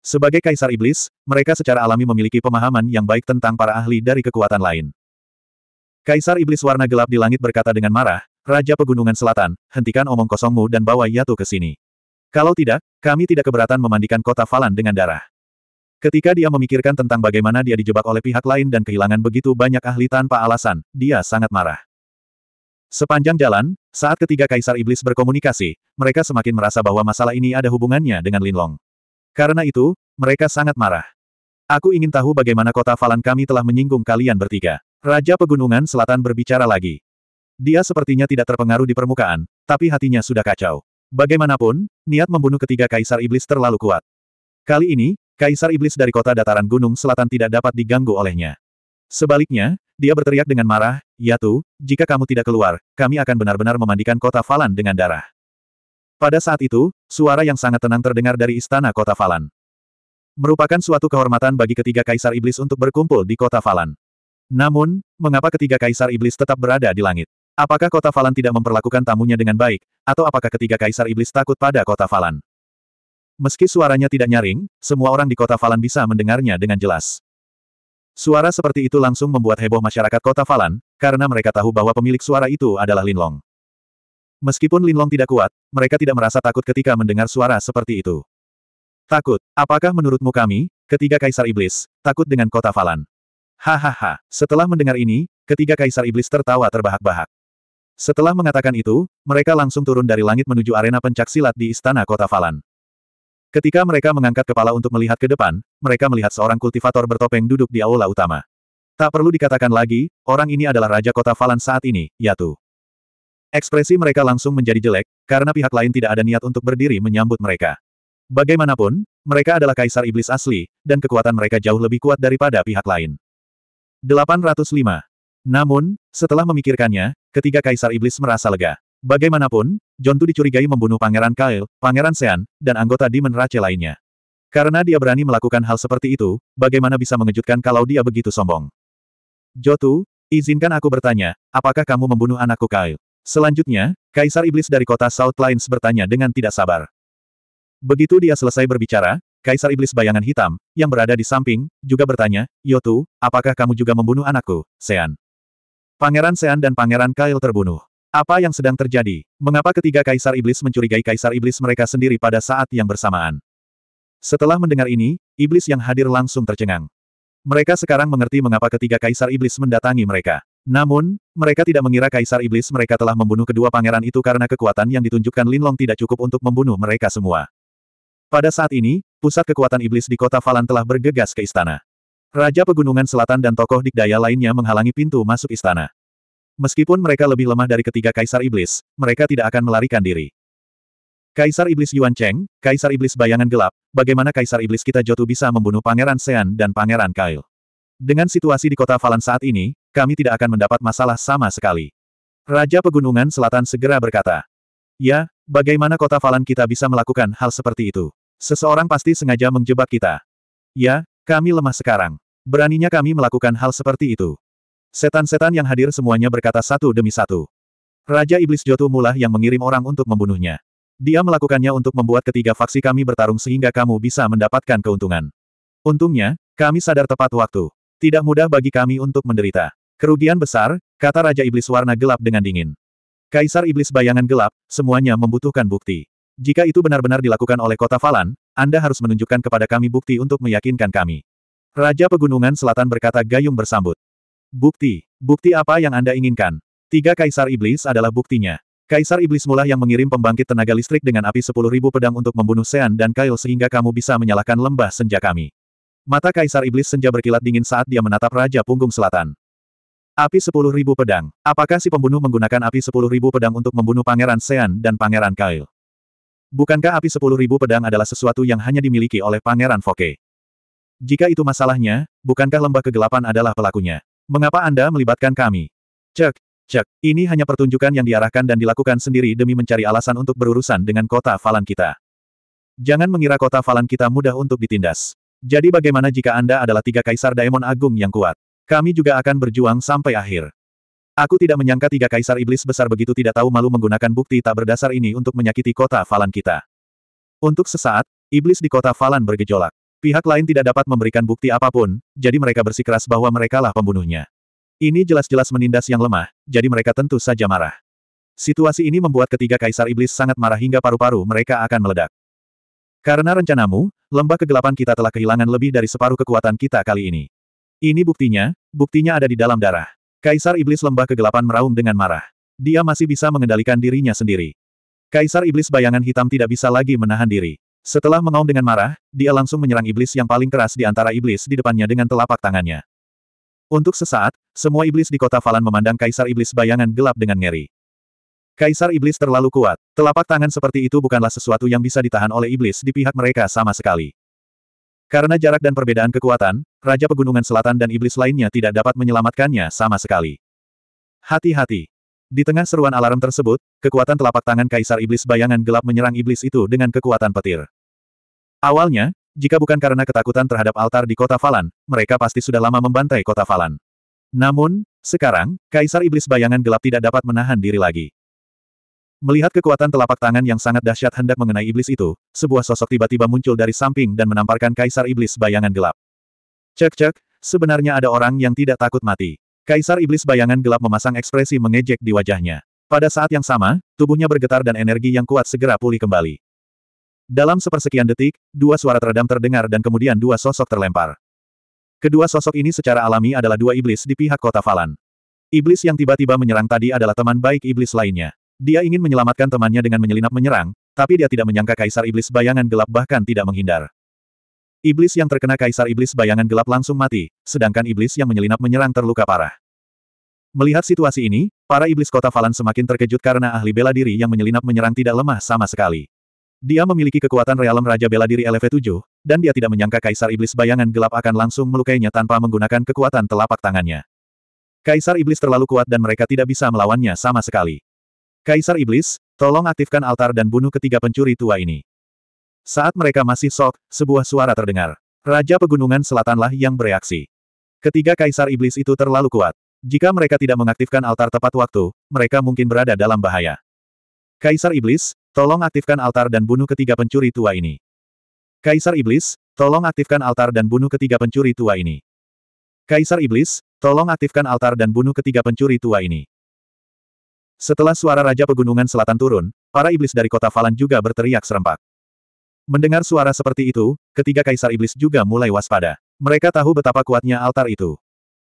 Sebagai Kaisar Iblis, mereka secara alami memiliki pemahaman yang baik tentang para ahli dari kekuatan lain. Kaisar Iblis warna gelap di langit berkata dengan marah, Raja Pegunungan Selatan, hentikan omong kosongmu dan bawa Yatu ke sini. Kalau tidak, kami tidak keberatan memandikan kota Falan dengan darah. Ketika dia memikirkan tentang bagaimana dia dijebak oleh pihak lain dan kehilangan begitu banyak ahli tanpa alasan, dia sangat marah. Sepanjang jalan, saat ketiga kaisar iblis berkomunikasi, mereka semakin merasa bahwa masalah ini ada hubungannya dengan Linlong. Karena itu, mereka sangat marah. Aku ingin tahu bagaimana kota Falan kami telah menyinggung kalian bertiga. Raja Pegunungan Selatan berbicara lagi. Dia sepertinya tidak terpengaruh di permukaan, tapi hatinya sudah kacau. Bagaimanapun, niat membunuh ketiga kaisar iblis terlalu kuat. Kali ini, Kaisar Iblis dari kota dataran gunung selatan tidak dapat diganggu olehnya. Sebaliknya, dia berteriak dengan marah, Yatu, jika kamu tidak keluar, kami akan benar-benar memandikan kota Falan dengan darah. Pada saat itu, suara yang sangat tenang terdengar dari istana kota Falan. Merupakan suatu kehormatan bagi ketiga Kaisar Iblis untuk berkumpul di kota Falan. Namun, mengapa ketiga Kaisar Iblis tetap berada di langit? Apakah kota Falan tidak memperlakukan tamunya dengan baik, atau apakah ketiga Kaisar Iblis takut pada kota Falan? Meski suaranya tidak nyaring, semua orang di kota Falan bisa mendengarnya dengan jelas. Suara seperti itu langsung membuat heboh masyarakat kota Falan, karena mereka tahu bahwa pemilik suara itu adalah Linlong. Meskipun Linlong tidak kuat, mereka tidak merasa takut ketika mendengar suara seperti itu. Takut, apakah menurutmu kami, ketiga kaisar iblis, takut dengan kota Falan? Hahaha, setelah mendengar ini, ketiga kaisar iblis tertawa terbahak-bahak. Setelah mengatakan itu, mereka langsung turun dari langit menuju arena pencaksilat di istana kota Falan. Ketika mereka mengangkat kepala untuk melihat ke depan, mereka melihat seorang kultivator bertopeng duduk di aula utama. Tak perlu dikatakan lagi, orang ini adalah Raja Kota Valan saat ini, yaitu. Ekspresi mereka langsung menjadi jelek, karena pihak lain tidak ada niat untuk berdiri menyambut mereka. Bagaimanapun, mereka adalah kaisar iblis asli, dan kekuatan mereka jauh lebih kuat daripada pihak lain. 805. Namun, setelah memikirkannya, ketiga kaisar iblis merasa lega. Bagaimanapun, Jontu dicurigai membunuh Pangeran Kael, Pangeran Sean, dan anggota Demon Rache lainnya. Karena dia berani melakukan hal seperti itu, bagaimana bisa mengejutkan kalau dia begitu sombong. Jotu, izinkan aku bertanya, apakah kamu membunuh anakku Kael? Selanjutnya, Kaisar Iblis dari kota South Plains bertanya dengan tidak sabar. Begitu dia selesai berbicara, Kaisar Iblis bayangan hitam, yang berada di samping, juga bertanya, Yotu, apakah kamu juga membunuh anakku, Sean? Pangeran Sean dan Pangeran Kail terbunuh. Apa yang sedang terjadi? Mengapa ketiga kaisar iblis mencurigai kaisar iblis mereka sendiri pada saat yang bersamaan? Setelah mendengar ini, iblis yang hadir langsung tercengang. Mereka sekarang mengerti mengapa ketiga kaisar iblis mendatangi mereka. Namun, mereka tidak mengira kaisar iblis mereka telah membunuh kedua pangeran itu karena kekuatan yang ditunjukkan Linlong tidak cukup untuk membunuh mereka semua. Pada saat ini, pusat kekuatan iblis di kota Falan telah bergegas ke istana. Raja Pegunungan Selatan dan tokoh dikdaya lainnya menghalangi pintu masuk istana. Meskipun mereka lebih lemah dari ketiga Kaisar Iblis, mereka tidak akan melarikan diri. Kaisar Iblis Yuan Cheng, Kaisar Iblis Bayangan Gelap, bagaimana Kaisar Iblis kita Jotu bisa membunuh Pangeran Sean dan Pangeran Kyle? Dengan situasi di kota Valan saat ini, kami tidak akan mendapat masalah sama sekali. Raja Pegunungan Selatan segera berkata, Ya, bagaimana kota Valan kita bisa melakukan hal seperti itu? Seseorang pasti sengaja menjebak kita. Ya, kami lemah sekarang. Beraninya kami melakukan hal seperti itu. Setan-setan yang hadir semuanya berkata satu demi satu. Raja Iblis Jotu mulah yang mengirim orang untuk membunuhnya. Dia melakukannya untuk membuat ketiga faksi kami bertarung sehingga kamu bisa mendapatkan keuntungan. Untungnya, kami sadar tepat waktu. Tidak mudah bagi kami untuk menderita. Kerugian besar, kata Raja Iblis warna gelap dengan dingin. Kaisar Iblis bayangan gelap, semuanya membutuhkan bukti. Jika itu benar-benar dilakukan oleh kota Falan, Anda harus menunjukkan kepada kami bukti untuk meyakinkan kami. Raja Pegunungan Selatan berkata gayung bersambut. Bukti. Bukti apa yang Anda inginkan? Tiga Kaisar Iblis adalah buktinya. Kaisar Iblis mula yang mengirim pembangkit tenaga listrik dengan api sepuluh ribu pedang untuk membunuh Sean dan Kyle sehingga kamu bisa menyalakan lembah senja kami. Mata Kaisar Iblis senja berkilat dingin saat dia menatap Raja Punggung Selatan. Api sepuluh ribu pedang. Apakah si pembunuh menggunakan api sepuluh ribu pedang untuk membunuh Pangeran Sean dan Pangeran Kyle? Bukankah api sepuluh ribu pedang adalah sesuatu yang hanya dimiliki oleh Pangeran Foke? Jika itu masalahnya, bukankah lembah kegelapan adalah pelakunya? Mengapa Anda melibatkan kami? Cek, cek, ini hanya pertunjukan yang diarahkan dan dilakukan sendiri demi mencari alasan untuk berurusan dengan kota Falan kita. Jangan mengira kota Falan kita mudah untuk ditindas. Jadi bagaimana jika Anda adalah tiga kaisar Daemon Agung yang kuat? Kami juga akan berjuang sampai akhir. Aku tidak menyangka tiga kaisar iblis besar begitu tidak tahu malu menggunakan bukti tak berdasar ini untuk menyakiti kota Falan kita. Untuk sesaat, iblis di kota Falan bergejolak. Pihak lain tidak dapat memberikan bukti apapun, jadi mereka bersikeras bahwa merekalah pembunuhnya. Ini jelas-jelas menindas yang lemah, jadi mereka tentu saja marah. Situasi ini membuat ketiga kaisar iblis sangat marah hingga paru-paru mereka akan meledak. Karena rencanamu, lembah kegelapan kita telah kehilangan lebih dari separuh kekuatan kita kali ini. Ini buktinya, buktinya ada di dalam darah. Kaisar iblis lembah kegelapan meraung dengan marah. Dia masih bisa mengendalikan dirinya sendiri. Kaisar iblis bayangan hitam tidak bisa lagi menahan diri. Setelah mengaum dengan marah, dia langsung menyerang iblis yang paling keras di antara iblis di depannya dengan telapak tangannya. Untuk sesaat, semua iblis di kota Falan memandang Kaisar Iblis bayangan gelap dengan ngeri. Kaisar Iblis terlalu kuat, telapak tangan seperti itu bukanlah sesuatu yang bisa ditahan oleh iblis di pihak mereka sama sekali. Karena jarak dan perbedaan kekuatan, Raja Pegunungan Selatan dan iblis lainnya tidak dapat menyelamatkannya sama sekali. Hati-hati. Di tengah seruan alarm tersebut, kekuatan telapak tangan Kaisar Iblis bayangan gelap menyerang iblis itu dengan kekuatan petir. Awalnya, jika bukan karena ketakutan terhadap altar di kota Falan, mereka pasti sudah lama membantai kota Falan. Namun, sekarang, Kaisar Iblis Bayangan Gelap tidak dapat menahan diri lagi. Melihat kekuatan telapak tangan yang sangat dahsyat hendak mengenai iblis itu, sebuah sosok tiba-tiba muncul dari samping dan menamparkan Kaisar Iblis Bayangan Gelap. Cek-cek, sebenarnya ada orang yang tidak takut mati. Kaisar Iblis Bayangan Gelap memasang ekspresi mengejek di wajahnya. Pada saat yang sama, tubuhnya bergetar dan energi yang kuat segera pulih kembali. Dalam sepersekian detik, dua suara teredam terdengar dan kemudian dua sosok terlempar. Kedua sosok ini secara alami adalah dua iblis di pihak kota Falan. Iblis yang tiba-tiba menyerang tadi adalah teman baik iblis lainnya. Dia ingin menyelamatkan temannya dengan menyelinap menyerang, tapi dia tidak menyangka kaisar iblis bayangan gelap bahkan tidak menghindar. Iblis yang terkena kaisar iblis bayangan gelap langsung mati, sedangkan iblis yang menyelinap menyerang terluka parah. Melihat situasi ini, para iblis kota Falan semakin terkejut karena ahli bela diri yang menyelinap menyerang tidak lemah sama sekali. Dia memiliki kekuatan realem Raja Bela Diri LV7, dan dia tidak menyangka Kaisar Iblis bayangan gelap akan langsung melukainya tanpa menggunakan kekuatan telapak tangannya. Kaisar Iblis terlalu kuat dan mereka tidak bisa melawannya sama sekali. Kaisar Iblis, tolong aktifkan altar dan bunuh ketiga pencuri tua ini. Saat mereka masih sok, sebuah suara terdengar. Raja Pegunungan Selatanlah yang bereaksi. Ketiga Kaisar Iblis itu terlalu kuat. Jika mereka tidak mengaktifkan altar tepat waktu, mereka mungkin berada dalam bahaya. Kaisar Iblis, Tolong aktifkan altar dan bunuh ketiga pencuri tua ini. Kaisar Iblis, tolong aktifkan altar dan bunuh ketiga pencuri tua ini. Kaisar Iblis, tolong aktifkan altar dan bunuh ketiga pencuri tua ini. Setelah suara Raja Pegunungan Selatan turun, para iblis dari kota Falan juga berteriak serempak. Mendengar suara seperti itu, ketiga Kaisar Iblis juga mulai waspada. Mereka tahu betapa kuatnya altar itu.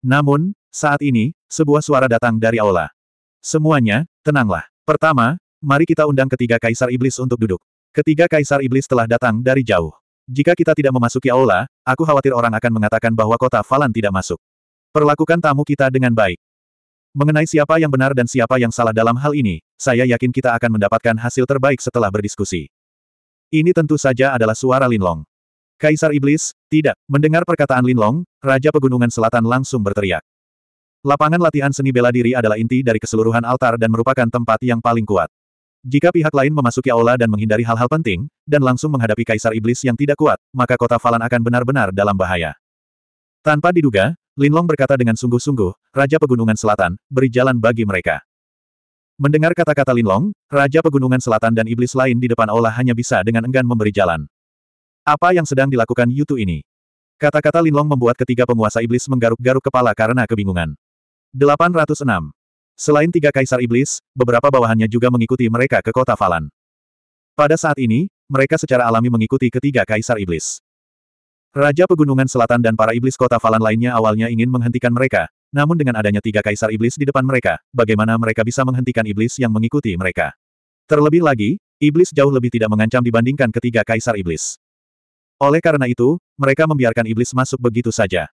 Namun, saat ini, sebuah suara datang dari aula. Semuanya, tenanglah. Pertama, Mari kita undang ketiga kaisar iblis untuk duduk. Ketiga kaisar iblis telah datang dari jauh. Jika kita tidak memasuki aula, aku khawatir orang akan mengatakan bahwa kota Falan tidak masuk. Perlakukan tamu kita dengan baik. Mengenai siapa yang benar dan siapa yang salah dalam hal ini, saya yakin kita akan mendapatkan hasil terbaik setelah berdiskusi. Ini tentu saja adalah suara Linlong. Kaisar Iblis, tidak, mendengar perkataan Linlong, Raja Pegunungan Selatan langsung berteriak. Lapangan latihan seni bela diri adalah inti dari keseluruhan altar dan merupakan tempat yang paling kuat. Jika pihak lain memasuki aula dan menghindari hal-hal penting, dan langsung menghadapi kaisar iblis yang tidak kuat, maka kota Falan akan benar-benar dalam bahaya. Tanpa diduga, Linlong berkata dengan sungguh-sungguh, Raja Pegunungan Selatan, beri jalan bagi mereka. Mendengar kata-kata Linlong, Raja Pegunungan Selatan dan iblis lain di depan aula hanya bisa dengan enggan memberi jalan. Apa yang sedang dilakukan Yutu ini? Kata-kata Linlong membuat ketiga penguasa iblis menggaruk-garuk kepala karena kebingungan. 806 Selain tiga kaisar iblis, beberapa bawahannya juga mengikuti mereka ke kota Falan. Pada saat ini, mereka secara alami mengikuti ketiga kaisar iblis. Raja Pegunungan Selatan dan para iblis kota Falan lainnya awalnya ingin menghentikan mereka, namun dengan adanya tiga kaisar iblis di depan mereka, bagaimana mereka bisa menghentikan iblis yang mengikuti mereka? Terlebih lagi, iblis jauh lebih tidak mengancam dibandingkan ketiga kaisar iblis. Oleh karena itu, mereka membiarkan iblis masuk begitu saja.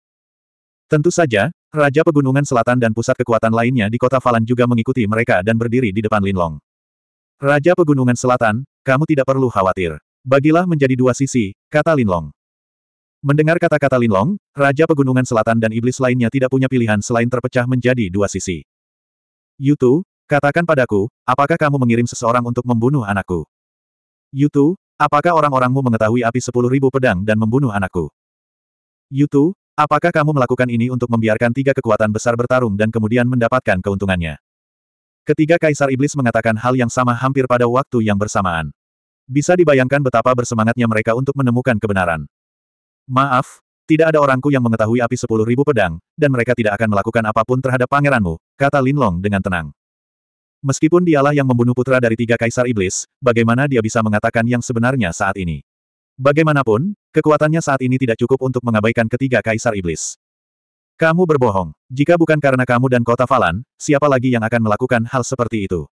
Tentu saja, Raja Pegunungan Selatan dan pusat kekuatan lainnya di kota Falan juga mengikuti mereka dan berdiri di depan Linlong. Raja Pegunungan Selatan, kamu tidak perlu khawatir. Bagilah menjadi dua sisi, kata Linlong. Mendengar kata-kata Linlong, Raja Pegunungan Selatan dan iblis lainnya tidak punya pilihan selain terpecah menjadi dua sisi. Yutu, katakan padaku, apakah kamu mengirim seseorang untuk membunuh anakku? Yutu, apakah orang-orangmu mengetahui api sepuluh ribu pedang dan membunuh anakku? Yutu, Apakah kamu melakukan ini untuk membiarkan tiga kekuatan besar bertarung dan kemudian mendapatkan keuntungannya? Ketiga kaisar iblis mengatakan hal yang sama hampir pada waktu yang bersamaan. Bisa dibayangkan betapa bersemangatnya mereka untuk menemukan kebenaran. Maaf, tidak ada orangku yang mengetahui api sepuluh ribu pedang, dan mereka tidak akan melakukan apapun terhadap pangeranmu, kata Lin Long dengan tenang. Meskipun dialah yang membunuh putra dari tiga kaisar iblis, bagaimana dia bisa mengatakan yang sebenarnya saat ini? Bagaimanapun, kekuatannya saat ini tidak cukup untuk mengabaikan ketiga kaisar iblis. Kamu berbohong. Jika bukan karena kamu dan kota Valan, siapa lagi yang akan melakukan hal seperti itu?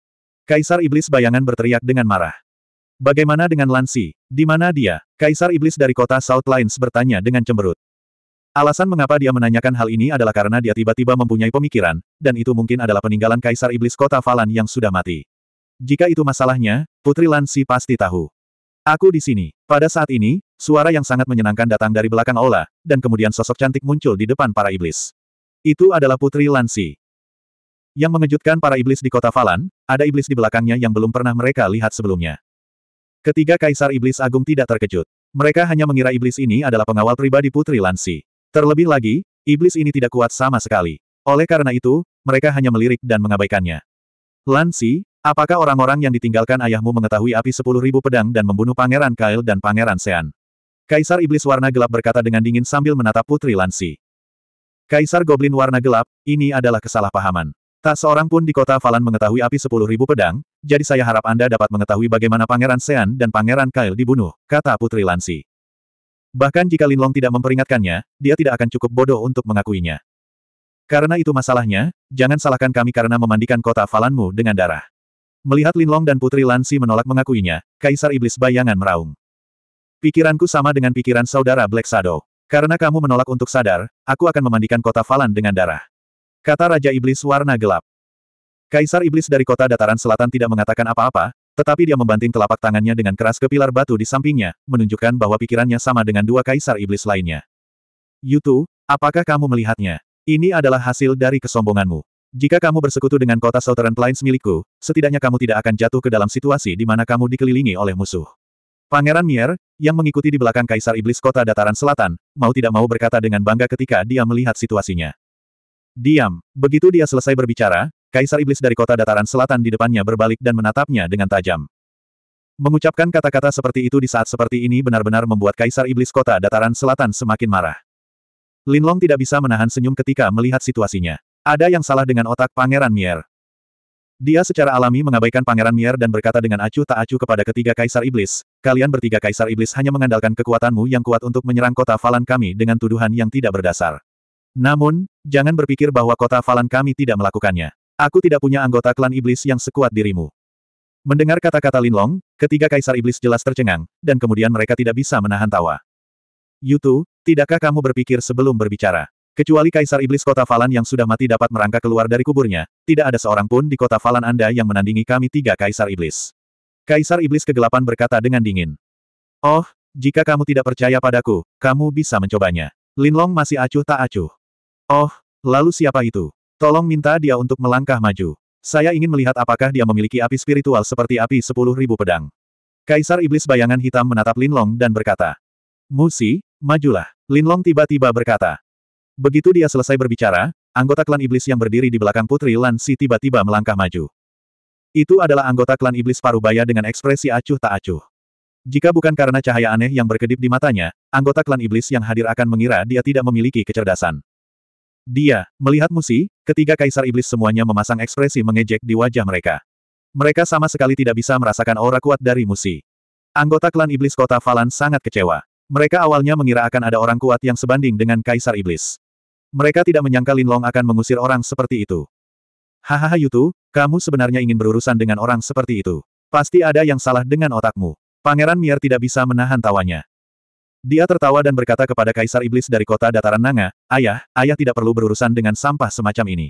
Kaisar Iblis bayangan berteriak dengan marah. Bagaimana dengan Lansi? Di mana dia? Kaisar Iblis dari kota Southlands bertanya dengan cemberut. Alasan mengapa dia menanyakan hal ini adalah karena dia tiba-tiba mempunyai pemikiran, dan itu mungkin adalah peninggalan Kaisar Iblis kota Valan yang sudah mati. Jika itu masalahnya, Putri Lansi pasti tahu. Aku di sini. Pada saat ini, suara yang sangat menyenangkan datang dari belakang Ola, dan kemudian sosok cantik muncul di depan para iblis. Itu adalah Putri Lansi. Yang mengejutkan para iblis di kota Falan, ada iblis di belakangnya yang belum pernah mereka lihat sebelumnya. Ketiga kaisar iblis agung tidak terkejut. Mereka hanya mengira iblis ini adalah pengawal pribadi Putri Lansi. Terlebih lagi, iblis ini tidak kuat sama sekali. Oleh karena itu, mereka hanya melirik dan mengabaikannya. Lansi, Apakah orang-orang yang ditinggalkan ayahmu mengetahui api sepuluh ribu pedang dan membunuh Pangeran Kail dan Pangeran Sean? Kaisar Iblis Warna Gelap berkata dengan dingin sambil menatap Putri Lansi. Kaisar Goblin Warna Gelap, ini adalah kesalahpahaman. Tak seorang pun di kota Falan mengetahui api sepuluh ribu pedang, jadi saya harap Anda dapat mengetahui bagaimana Pangeran Sean dan Pangeran Kail dibunuh, kata Putri Lansi. Bahkan jika Linlong tidak memperingatkannya, dia tidak akan cukup bodoh untuk mengakuinya. Karena itu masalahnya, jangan salahkan kami karena memandikan kota Falanmu dengan darah. Melihat Linlong dan Putri Lansi menolak mengakuinya, Kaisar Iblis bayangan meraung. Pikiranku sama dengan pikiran saudara Black Shadow. Karena kamu menolak untuk sadar, aku akan memandikan kota Falan dengan darah. Kata Raja Iblis warna gelap. Kaisar Iblis dari kota dataran selatan tidak mengatakan apa-apa, tetapi dia membanting telapak tangannya dengan keras ke pilar batu di sampingnya, menunjukkan bahwa pikirannya sama dengan dua Kaisar Iblis lainnya. Yutu, apakah kamu melihatnya? Ini adalah hasil dari kesombonganmu. Jika kamu bersekutu dengan kota Southern Plains milikku, setidaknya kamu tidak akan jatuh ke dalam situasi di mana kamu dikelilingi oleh musuh. Pangeran Mier, yang mengikuti di belakang Kaisar Iblis kota dataran selatan, mau tidak mau berkata dengan bangga ketika dia melihat situasinya. Diam. Begitu dia selesai berbicara, Kaisar Iblis dari kota dataran selatan di depannya berbalik dan menatapnya dengan tajam. Mengucapkan kata-kata seperti itu di saat seperti ini benar-benar membuat Kaisar Iblis kota dataran selatan semakin marah. Linlong tidak bisa menahan senyum ketika melihat situasinya. Ada yang salah dengan otak Pangeran Mier. Dia secara alami mengabaikan Pangeran Mier dan berkata dengan acuh tak acuh kepada ketiga kaisar iblis, kalian bertiga kaisar iblis hanya mengandalkan kekuatanmu yang kuat untuk menyerang kota Falan kami dengan tuduhan yang tidak berdasar. Namun, jangan berpikir bahwa kota Falan kami tidak melakukannya. Aku tidak punya anggota klan iblis yang sekuat dirimu. Mendengar kata-kata Linlong, ketiga kaisar iblis jelas tercengang, dan kemudian mereka tidak bisa menahan tawa. Yutu, tidakkah kamu berpikir sebelum berbicara? Kecuali Kaisar Iblis Kota Falan yang sudah mati dapat merangkak keluar dari kuburnya, tidak ada seorang pun di Kota Falan Anda yang menandingi kami tiga Kaisar Iblis. Kaisar Iblis kegelapan berkata dengan dingin. Oh, jika kamu tidak percaya padaku, kamu bisa mencobanya. Linlong masih acuh tak acuh. Oh, lalu siapa itu? Tolong minta dia untuk melangkah maju. Saya ingin melihat apakah dia memiliki api spiritual seperti api sepuluh ribu pedang. Kaisar Iblis bayangan hitam menatap Linlong dan berkata. Musi, majulah. Linlong tiba-tiba berkata. Begitu dia selesai berbicara, anggota klan iblis yang berdiri di belakang Putri Lansi tiba-tiba melangkah maju. Itu adalah anggota klan iblis Parubaya dengan ekspresi acuh tak acuh. Jika bukan karena cahaya aneh yang berkedip di matanya, anggota klan iblis yang hadir akan mengira dia tidak memiliki kecerdasan. Dia, melihat Musi, ketiga kaisar iblis semuanya memasang ekspresi mengejek di wajah mereka. Mereka sama sekali tidak bisa merasakan aura kuat dari Musi. Anggota klan iblis kota Valan sangat kecewa. Mereka awalnya mengira akan ada orang kuat yang sebanding dengan kaisar iblis. Mereka tidak menyangka Long akan mengusir orang seperti itu. Hahaha Yutu, kamu sebenarnya ingin berurusan dengan orang seperti itu. Pasti ada yang salah dengan otakmu. Pangeran Mier tidak bisa menahan tawanya. Dia tertawa dan berkata kepada Kaisar Iblis dari kota dataran Nanga, Ayah, ayah tidak perlu berurusan dengan sampah semacam ini.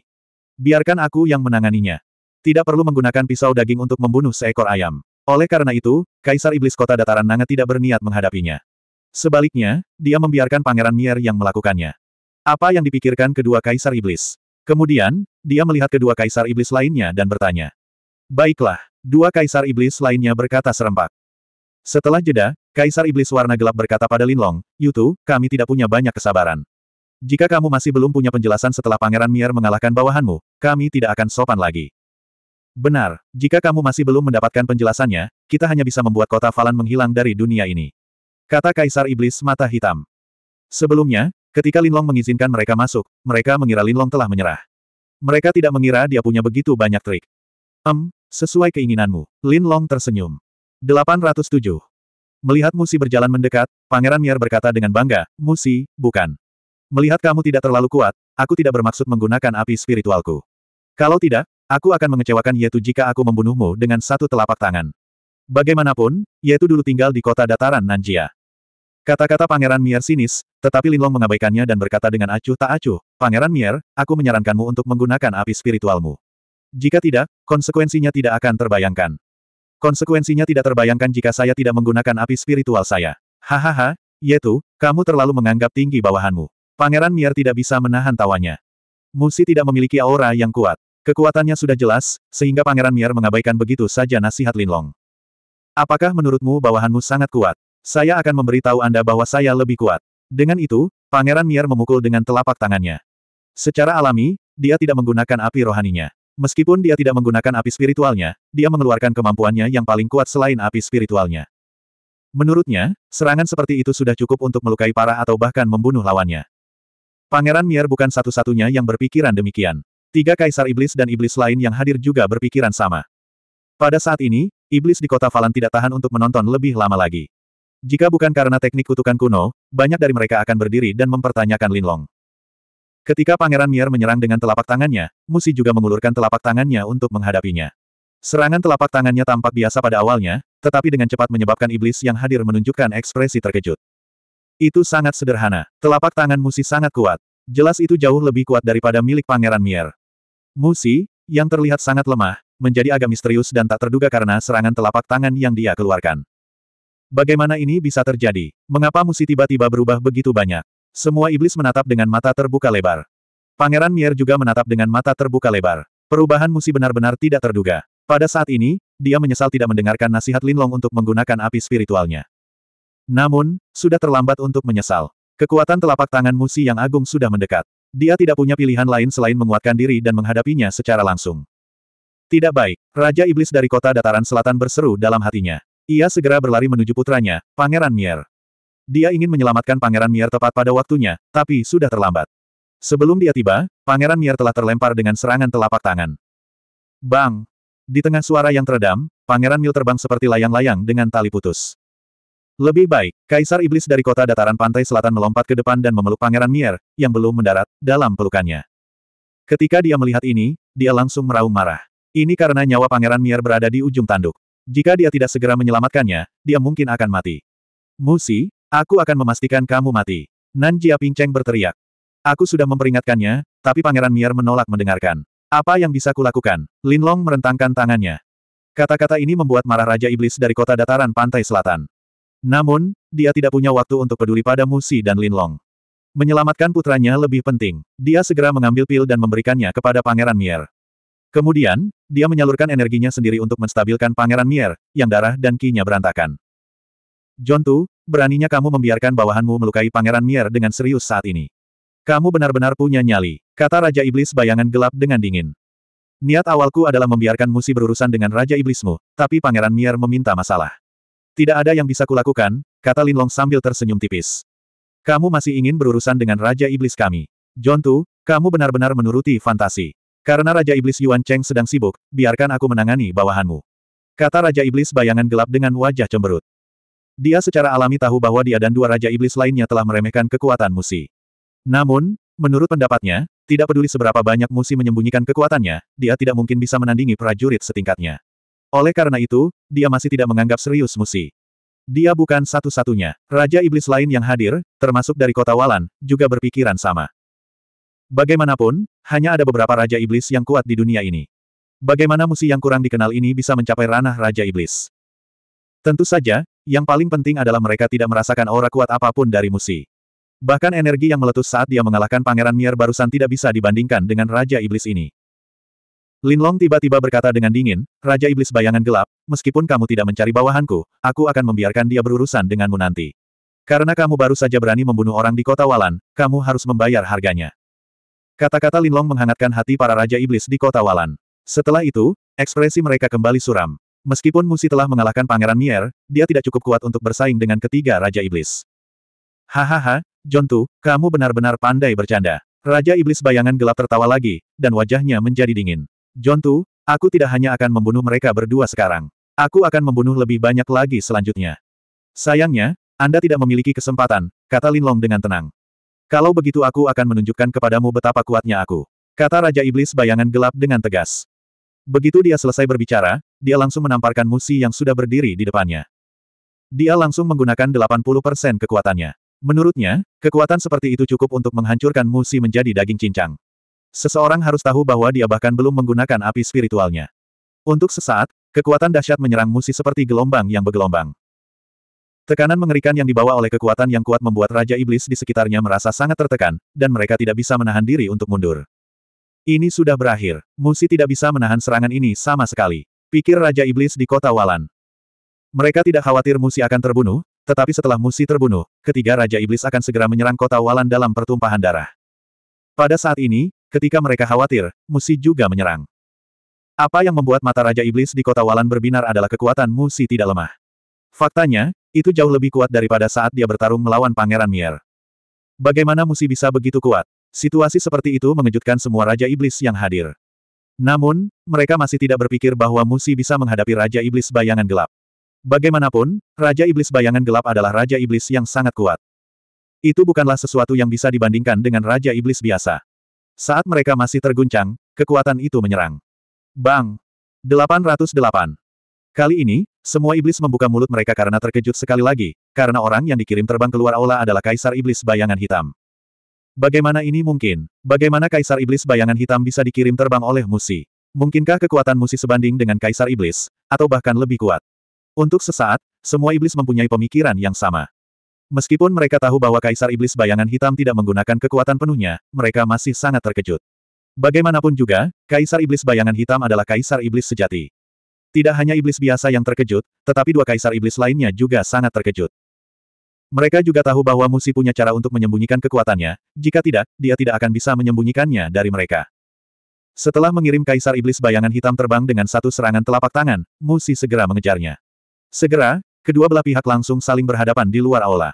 Biarkan aku yang menanganinya. Tidak perlu menggunakan pisau daging untuk membunuh seekor ayam. Oleh karena itu, Kaisar Iblis kota dataran Nanga tidak berniat menghadapinya. Sebaliknya, dia membiarkan Pangeran Mier yang melakukannya. Apa yang dipikirkan kedua kaisar iblis? Kemudian, dia melihat kedua kaisar iblis lainnya dan bertanya. Baiklah, dua kaisar iblis lainnya berkata serempak. Setelah jeda, kaisar iblis warna gelap berkata pada Linlong, Yutu, kami tidak punya banyak kesabaran. Jika kamu masih belum punya penjelasan setelah Pangeran Mier mengalahkan bawahanmu, kami tidak akan sopan lagi. Benar, jika kamu masih belum mendapatkan penjelasannya, kita hanya bisa membuat kota Falan menghilang dari dunia ini. Kata Kaisar Iblis Mata Hitam. Sebelumnya, Ketika Linlong mengizinkan mereka masuk, mereka mengira Linlong telah menyerah. Mereka tidak mengira dia punya begitu banyak trik. Em, sesuai keinginanmu. Linlong tersenyum. 807. Melihat Musi berjalan mendekat, Pangeran Mir berkata dengan bangga, Musi, bukan. Melihat kamu tidak terlalu kuat, aku tidak bermaksud menggunakan api spiritualku. Kalau tidak, aku akan mengecewakan Yetu jika aku membunuhmu dengan satu telapak tangan. Bagaimanapun, Yetu dulu tinggal di kota dataran Nanjia. Kata-kata Pangeran Mier sinis, tetapi Linlong mengabaikannya dan berkata dengan acuh tak acuh, Pangeran Mier, aku menyarankanmu untuk menggunakan api spiritualmu. Jika tidak, konsekuensinya tidak akan terbayangkan. Konsekuensinya tidak terbayangkan jika saya tidak menggunakan api spiritual saya. Hahaha, yaitu, kamu terlalu menganggap tinggi bawahanmu. Pangeran Mier tidak bisa menahan tawanya. Musi tidak memiliki aura yang kuat. Kekuatannya sudah jelas, sehingga Pangeran Mier mengabaikan begitu saja nasihat Linlong. Apakah menurutmu bawahanmu sangat kuat? Saya akan memberitahu Anda bahwa saya lebih kuat. Dengan itu, Pangeran Mier memukul dengan telapak tangannya. Secara alami, dia tidak menggunakan api rohaninya. Meskipun dia tidak menggunakan api spiritualnya, dia mengeluarkan kemampuannya yang paling kuat selain api spiritualnya. Menurutnya, serangan seperti itu sudah cukup untuk melukai para atau bahkan membunuh lawannya. Pangeran Mier bukan satu-satunya yang berpikiran demikian. Tiga kaisar iblis dan iblis lain yang hadir juga berpikiran sama. Pada saat ini, iblis di kota Valan tidak tahan untuk menonton lebih lama lagi. Jika bukan karena teknik kutukan kuno, banyak dari mereka akan berdiri dan mempertanyakan Linlong. Ketika Pangeran Mier menyerang dengan telapak tangannya, Musi juga mengulurkan telapak tangannya untuk menghadapinya. Serangan telapak tangannya tampak biasa pada awalnya, tetapi dengan cepat menyebabkan iblis yang hadir menunjukkan ekspresi terkejut. Itu sangat sederhana. Telapak tangan Musi sangat kuat. Jelas itu jauh lebih kuat daripada milik Pangeran Mier. Musi, yang terlihat sangat lemah, menjadi agak misterius dan tak terduga karena serangan telapak tangan yang dia keluarkan. Bagaimana ini bisa terjadi? Mengapa Musi tiba-tiba berubah begitu banyak? Semua iblis menatap dengan mata terbuka lebar. Pangeran Mier juga menatap dengan mata terbuka lebar. Perubahan Musi benar-benar tidak terduga. Pada saat ini, dia menyesal tidak mendengarkan nasihat Linlong untuk menggunakan api spiritualnya. Namun, sudah terlambat untuk menyesal. Kekuatan telapak tangan Musi yang agung sudah mendekat. Dia tidak punya pilihan lain selain menguatkan diri dan menghadapinya secara langsung. Tidak baik, Raja Iblis dari kota dataran selatan berseru dalam hatinya. Ia segera berlari menuju putranya, Pangeran Mier. Dia ingin menyelamatkan Pangeran Mier tepat pada waktunya, tapi sudah terlambat. Sebelum dia tiba, Pangeran Mier telah terlempar dengan serangan telapak tangan. Bang! Di tengah suara yang teredam, Pangeran Mil terbang seperti layang-layang dengan tali putus. Lebih baik, Kaisar Iblis dari kota dataran pantai selatan melompat ke depan dan memeluk Pangeran Mier, yang belum mendarat, dalam pelukannya. Ketika dia melihat ini, dia langsung meraung marah. Ini karena nyawa Pangeran Mier berada di ujung tanduk. Jika dia tidak segera menyelamatkannya, dia mungkin akan mati. Musi, aku akan memastikan kamu mati. Nan Jia Pingcheng berteriak. Aku sudah memperingatkannya, tapi Pangeran Mier menolak mendengarkan. Apa yang bisa kulakukan? Lin Long merentangkan tangannya. Kata-kata ini membuat marah Raja Iblis dari kota dataran pantai selatan. Namun, dia tidak punya waktu untuk peduli pada Musi dan Lin Long. Menyelamatkan putranya lebih penting. Dia segera mengambil pil dan memberikannya kepada Pangeran Mier. Kemudian, dia menyalurkan energinya sendiri untuk menstabilkan Pangeran Mier, yang darah dan kinya berantakan. John Tu, beraninya kamu membiarkan bawahanmu melukai Pangeran Mier dengan serius saat ini. Kamu benar-benar punya nyali, kata Raja Iblis bayangan gelap dengan dingin. Niat awalku adalah membiarkan Musi berurusan dengan Raja Iblismu, tapi Pangeran Mier meminta masalah. Tidak ada yang bisa kulakukan, kata Linlong sambil tersenyum tipis. Kamu masih ingin berurusan dengan Raja Iblis kami. John Tu, kamu benar-benar menuruti fantasi. Karena Raja Iblis Yuan Cheng sedang sibuk, biarkan aku menangani bawahanmu. Kata Raja Iblis bayangan gelap dengan wajah cemberut. Dia secara alami tahu bahwa dia dan dua Raja Iblis lainnya telah meremehkan kekuatan Musi. Namun, menurut pendapatnya, tidak peduli seberapa banyak Musi menyembunyikan kekuatannya, dia tidak mungkin bisa menandingi prajurit setingkatnya. Oleh karena itu, dia masih tidak menganggap serius Musi. Dia bukan satu-satunya. Raja Iblis lain yang hadir, termasuk dari kota Walan, juga berpikiran sama. Bagaimanapun, hanya ada beberapa Raja Iblis yang kuat di dunia ini. Bagaimana musi yang kurang dikenal ini bisa mencapai ranah Raja Iblis? Tentu saja, yang paling penting adalah mereka tidak merasakan aura kuat apapun dari musi. Bahkan energi yang meletus saat dia mengalahkan Pangeran Mier barusan tidak bisa dibandingkan dengan Raja Iblis ini. Linlong tiba-tiba berkata dengan dingin, Raja Iblis bayangan gelap, meskipun kamu tidak mencari bawahanku, aku akan membiarkan dia berurusan denganmu nanti. Karena kamu baru saja berani membunuh orang di kota Walan, kamu harus membayar harganya. Kata-kata Linlong menghangatkan hati para Raja Iblis di kota Walan. Setelah itu, ekspresi mereka kembali suram. Meskipun Musi telah mengalahkan Pangeran Mier, dia tidak cukup kuat untuk bersaing dengan ketiga Raja Iblis. Hahaha, John Tu, kamu benar-benar pandai bercanda. Raja Iblis bayangan gelap tertawa lagi, dan wajahnya menjadi dingin. John Tu, aku tidak hanya akan membunuh mereka berdua sekarang. Aku akan membunuh lebih banyak lagi selanjutnya. Sayangnya, Anda tidak memiliki kesempatan, kata Linlong dengan tenang. Kalau begitu aku akan menunjukkan kepadamu betapa kuatnya aku. Kata Raja Iblis bayangan gelap dengan tegas. Begitu dia selesai berbicara, dia langsung menamparkan Musi yang sudah berdiri di depannya. Dia langsung menggunakan 80% kekuatannya. Menurutnya, kekuatan seperti itu cukup untuk menghancurkan Musi menjadi daging cincang. Seseorang harus tahu bahwa dia bahkan belum menggunakan api spiritualnya. Untuk sesaat, kekuatan dahsyat menyerang Musi seperti gelombang yang bergelombang. Tekanan mengerikan yang dibawa oleh kekuatan yang kuat membuat Raja Iblis di sekitarnya merasa sangat tertekan, dan mereka tidak bisa menahan diri untuk mundur. Ini sudah berakhir. Musi tidak bisa menahan serangan ini sama sekali. Pikir Raja Iblis di kota Walan. Mereka tidak khawatir Musi akan terbunuh, tetapi setelah Musi terbunuh, ketiga Raja Iblis akan segera menyerang kota Walan dalam pertumpahan darah. Pada saat ini, ketika mereka khawatir, Musi juga menyerang. Apa yang membuat mata Raja Iblis di kota Walan berbinar adalah kekuatan Musi tidak lemah. Faktanya, itu jauh lebih kuat daripada saat dia bertarung melawan Pangeran Mier. Bagaimana Musi bisa begitu kuat? Situasi seperti itu mengejutkan semua Raja Iblis yang hadir. Namun, mereka masih tidak berpikir bahwa Musi bisa menghadapi Raja Iblis Bayangan Gelap. Bagaimanapun, Raja Iblis Bayangan Gelap adalah Raja Iblis yang sangat kuat. Itu bukanlah sesuatu yang bisa dibandingkan dengan Raja Iblis biasa. Saat mereka masih terguncang, kekuatan itu menyerang. Bang! 808. Kali ini, semua iblis membuka mulut mereka karena terkejut sekali lagi, karena orang yang dikirim terbang keluar aula adalah Kaisar Iblis Bayangan Hitam. Bagaimana ini mungkin? Bagaimana Kaisar Iblis Bayangan Hitam bisa dikirim terbang oleh Musi? Mungkinkah kekuatan Musi sebanding dengan Kaisar Iblis, atau bahkan lebih kuat? Untuk sesaat, semua iblis mempunyai pemikiran yang sama. Meskipun mereka tahu bahwa Kaisar Iblis Bayangan Hitam tidak menggunakan kekuatan penuhnya, mereka masih sangat terkejut. Bagaimanapun juga, Kaisar Iblis Bayangan Hitam adalah Kaisar Iblis sejati. Tidak hanya iblis biasa yang terkejut, tetapi dua kaisar iblis lainnya juga sangat terkejut. Mereka juga tahu bahwa Musi punya cara untuk menyembunyikan kekuatannya, jika tidak, dia tidak akan bisa menyembunyikannya dari mereka. Setelah mengirim kaisar iblis bayangan hitam terbang dengan satu serangan telapak tangan, Musi segera mengejarnya. Segera, kedua belah pihak langsung saling berhadapan di luar aula.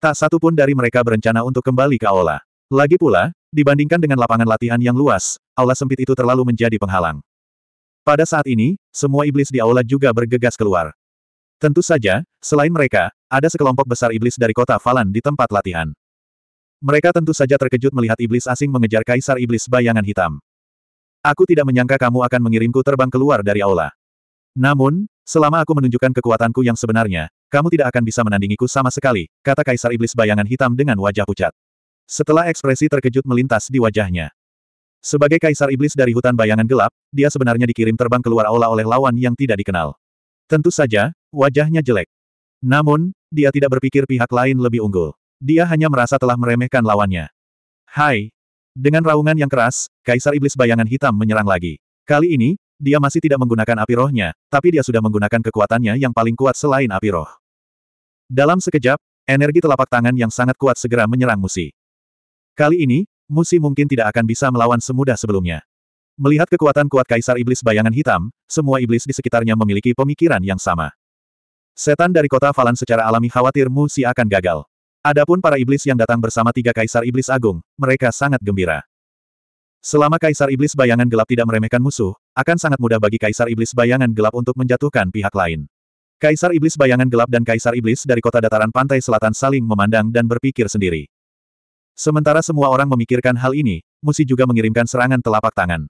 Tak satu pun dari mereka berencana untuk kembali ke aula. Lagi pula, dibandingkan dengan lapangan latihan yang luas, aula sempit itu terlalu menjadi penghalang. Pada saat ini, semua iblis di aula juga bergegas keluar. Tentu saja, selain mereka, ada sekelompok besar iblis dari kota Falan di tempat latihan. Mereka tentu saja terkejut melihat iblis asing mengejar kaisar iblis bayangan hitam. Aku tidak menyangka kamu akan mengirimku terbang keluar dari aula. Namun, selama aku menunjukkan kekuatanku yang sebenarnya, kamu tidak akan bisa menandingiku sama sekali, kata kaisar iblis bayangan hitam dengan wajah pucat. Setelah ekspresi terkejut melintas di wajahnya. Sebagai kaisar iblis dari hutan bayangan gelap, dia sebenarnya dikirim terbang keluar aula oleh lawan yang tidak dikenal. Tentu saja, wajahnya jelek. Namun, dia tidak berpikir pihak lain lebih unggul. Dia hanya merasa telah meremehkan lawannya. Hai! Dengan raungan yang keras, kaisar iblis bayangan hitam menyerang lagi. Kali ini, dia masih tidak menggunakan api rohnya, tapi dia sudah menggunakan kekuatannya yang paling kuat selain api roh. Dalam sekejap, energi telapak tangan yang sangat kuat segera menyerang Musi. Kali ini, Musi mungkin tidak akan bisa melawan semudah sebelumnya. Melihat kekuatan kuat Kaisar Iblis Bayangan Hitam, semua iblis di sekitarnya memiliki pemikiran yang sama. Setan dari kota Valan secara alami khawatir Musi akan gagal. Adapun para iblis yang datang bersama tiga Kaisar Iblis Agung, mereka sangat gembira. Selama Kaisar Iblis Bayangan Gelap tidak meremehkan musuh, akan sangat mudah bagi Kaisar Iblis Bayangan Gelap untuk menjatuhkan pihak lain. Kaisar Iblis Bayangan Gelap dan Kaisar Iblis dari kota dataran pantai selatan saling memandang dan berpikir sendiri. Sementara semua orang memikirkan hal ini, Musi juga mengirimkan serangan telapak tangan.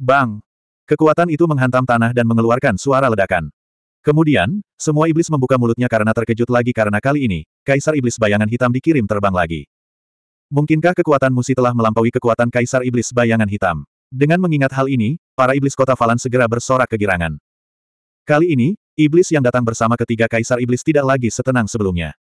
Bang! Kekuatan itu menghantam tanah dan mengeluarkan suara ledakan. Kemudian, semua iblis membuka mulutnya karena terkejut lagi karena kali ini, Kaisar Iblis Bayangan Hitam dikirim terbang lagi. Mungkinkah kekuatan Musi telah melampaui kekuatan Kaisar Iblis Bayangan Hitam? Dengan mengingat hal ini, para iblis kota Valan segera bersorak kegirangan. Kali ini, iblis yang datang bersama ketiga Kaisar Iblis tidak lagi setenang sebelumnya.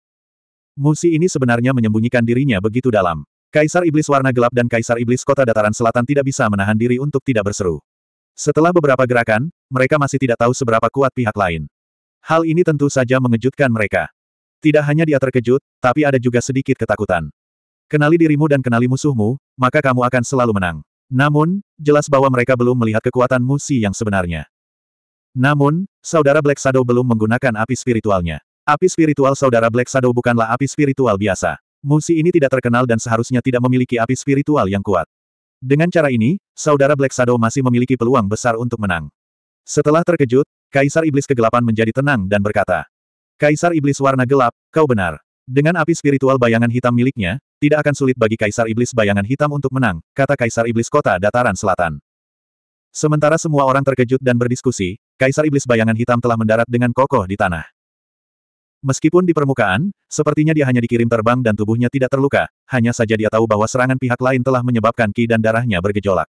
Musi ini sebenarnya menyembunyikan dirinya begitu dalam. Kaisar Iblis Warna Gelap dan Kaisar Iblis Kota Dataran Selatan tidak bisa menahan diri untuk tidak berseru. Setelah beberapa gerakan, mereka masih tidak tahu seberapa kuat pihak lain. Hal ini tentu saja mengejutkan mereka. Tidak hanya dia terkejut, tapi ada juga sedikit ketakutan. Kenali dirimu dan kenali musuhmu, maka kamu akan selalu menang. Namun, jelas bahwa mereka belum melihat kekuatan Musi yang sebenarnya. Namun, Saudara Black Shadow belum menggunakan api spiritualnya. Api spiritual saudara Black Shadow bukanlah api spiritual biasa. Musi ini tidak terkenal dan seharusnya tidak memiliki api spiritual yang kuat. Dengan cara ini, saudara Black Shadow masih memiliki peluang besar untuk menang. Setelah terkejut, Kaisar Iblis Kegelapan menjadi tenang dan berkata, Kaisar Iblis Warna Gelap, kau benar. Dengan api spiritual bayangan hitam miliknya, tidak akan sulit bagi Kaisar Iblis bayangan hitam untuk menang, kata Kaisar Iblis Kota Dataran Selatan. Sementara semua orang terkejut dan berdiskusi, Kaisar Iblis Bayangan Hitam telah mendarat dengan kokoh di tanah. Meskipun di permukaan, sepertinya dia hanya dikirim terbang dan tubuhnya tidak terluka, hanya saja dia tahu bahwa serangan pihak lain telah menyebabkan ki dan darahnya bergejolak.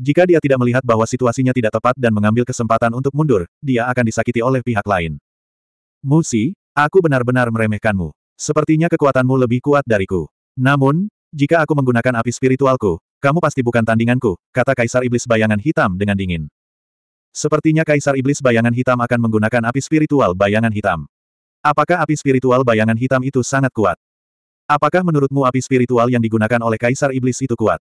Jika dia tidak melihat bahwa situasinya tidak tepat dan mengambil kesempatan untuk mundur, dia akan disakiti oleh pihak lain. Musi, aku benar-benar meremehkanmu. Sepertinya kekuatanmu lebih kuat dariku. Namun, jika aku menggunakan api spiritualku, kamu pasti bukan tandinganku, kata Kaisar Iblis Bayangan Hitam dengan dingin. Sepertinya Kaisar Iblis Bayangan Hitam akan menggunakan api spiritual Bayangan Hitam. Apakah api spiritual bayangan hitam itu sangat kuat? Apakah menurutmu api spiritual yang digunakan oleh Kaisar Iblis itu kuat?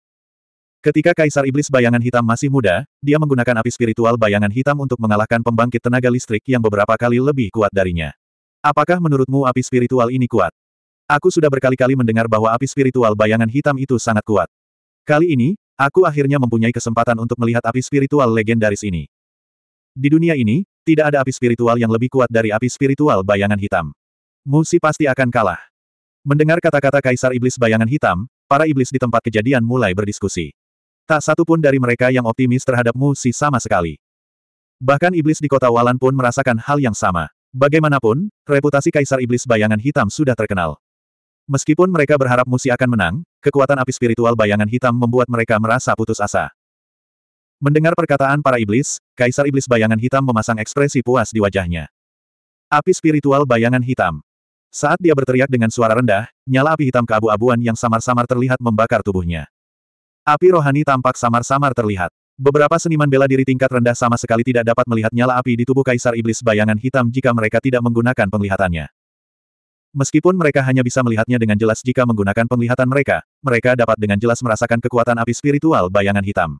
Ketika Kaisar Iblis bayangan hitam masih muda, dia menggunakan api spiritual bayangan hitam untuk mengalahkan pembangkit tenaga listrik yang beberapa kali lebih kuat darinya. Apakah menurutmu api spiritual ini kuat? Aku sudah berkali-kali mendengar bahwa api spiritual bayangan hitam itu sangat kuat. Kali ini, aku akhirnya mempunyai kesempatan untuk melihat api spiritual legendaris ini. Di dunia ini, tidak ada api spiritual yang lebih kuat dari api spiritual bayangan hitam. Musi pasti akan kalah. Mendengar kata-kata Kaisar Iblis bayangan hitam, para iblis di tempat kejadian mulai berdiskusi. Tak satu pun dari mereka yang optimis terhadap Musi sama sekali. Bahkan iblis di kota Walan pun merasakan hal yang sama. Bagaimanapun, reputasi Kaisar Iblis bayangan hitam sudah terkenal. Meskipun mereka berharap Musi akan menang, kekuatan api spiritual bayangan hitam membuat mereka merasa putus asa. Mendengar perkataan para iblis, Kaisar Iblis Bayangan Hitam memasang ekspresi puas di wajahnya. Api spiritual bayangan hitam. Saat dia berteriak dengan suara rendah, nyala api hitam keabu-abuan yang samar-samar terlihat membakar tubuhnya. Api rohani tampak samar-samar terlihat. Beberapa seniman bela diri tingkat rendah sama sekali tidak dapat melihat nyala api di tubuh Kaisar Iblis Bayangan Hitam jika mereka tidak menggunakan penglihatannya. Meskipun mereka hanya bisa melihatnya dengan jelas jika menggunakan penglihatan mereka, mereka dapat dengan jelas merasakan kekuatan api spiritual bayangan hitam.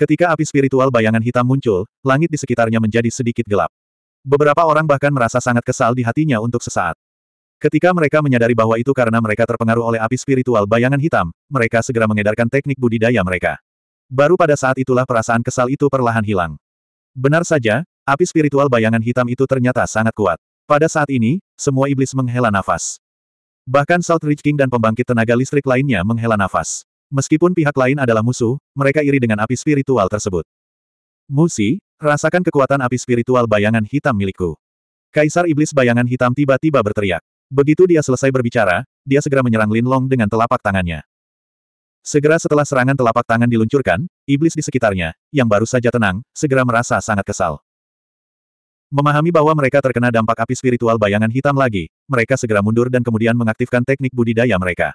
Ketika api spiritual bayangan hitam muncul, langit di sekitarnya menjadi sedikit gelap. Beberapa orang bahkan merasa sangat kesal di hatinya untuk sesaat. Ketika mereka menyadari bahwa itu karena mereka terpengaruh oleh api spiritual bayangan hitam, mereka segera mengedarkan teknik budidaya mereka. Baru pada saat itulah perasaan kesal itu perlahan hilang. Benar saja, api spiritual bayangan hitam itu ternyata sangat kuat. Pada saat ini, semua iblis menghela nafas. Bahkan South Ridge King dan pembangkit tenaga listrik lainnya menghela nafas. Meskipun pihak lain adalah musuh, mereka iri dengan api spiritual tersebut. Musi, rasakan kekuatan api spiritual bayangan hitam milikku. Kaisar Iblis bayangan hitam tiba-tiba berteriak. Begitu dia selesai berbicara, dia segera menyerang Lin Long dengan telapak tangannya. Segera setelah serangan telapak tangan diluncurkan, iblis di sekitarnya, yang baru saja tenang, segera merasa sangat kesal. Memahami bahwa mereka terkena dampak api spiritual bayangan hitam lagi, mereka segera mundur dan kemudian mengaktifkan teknik budidaya mereka.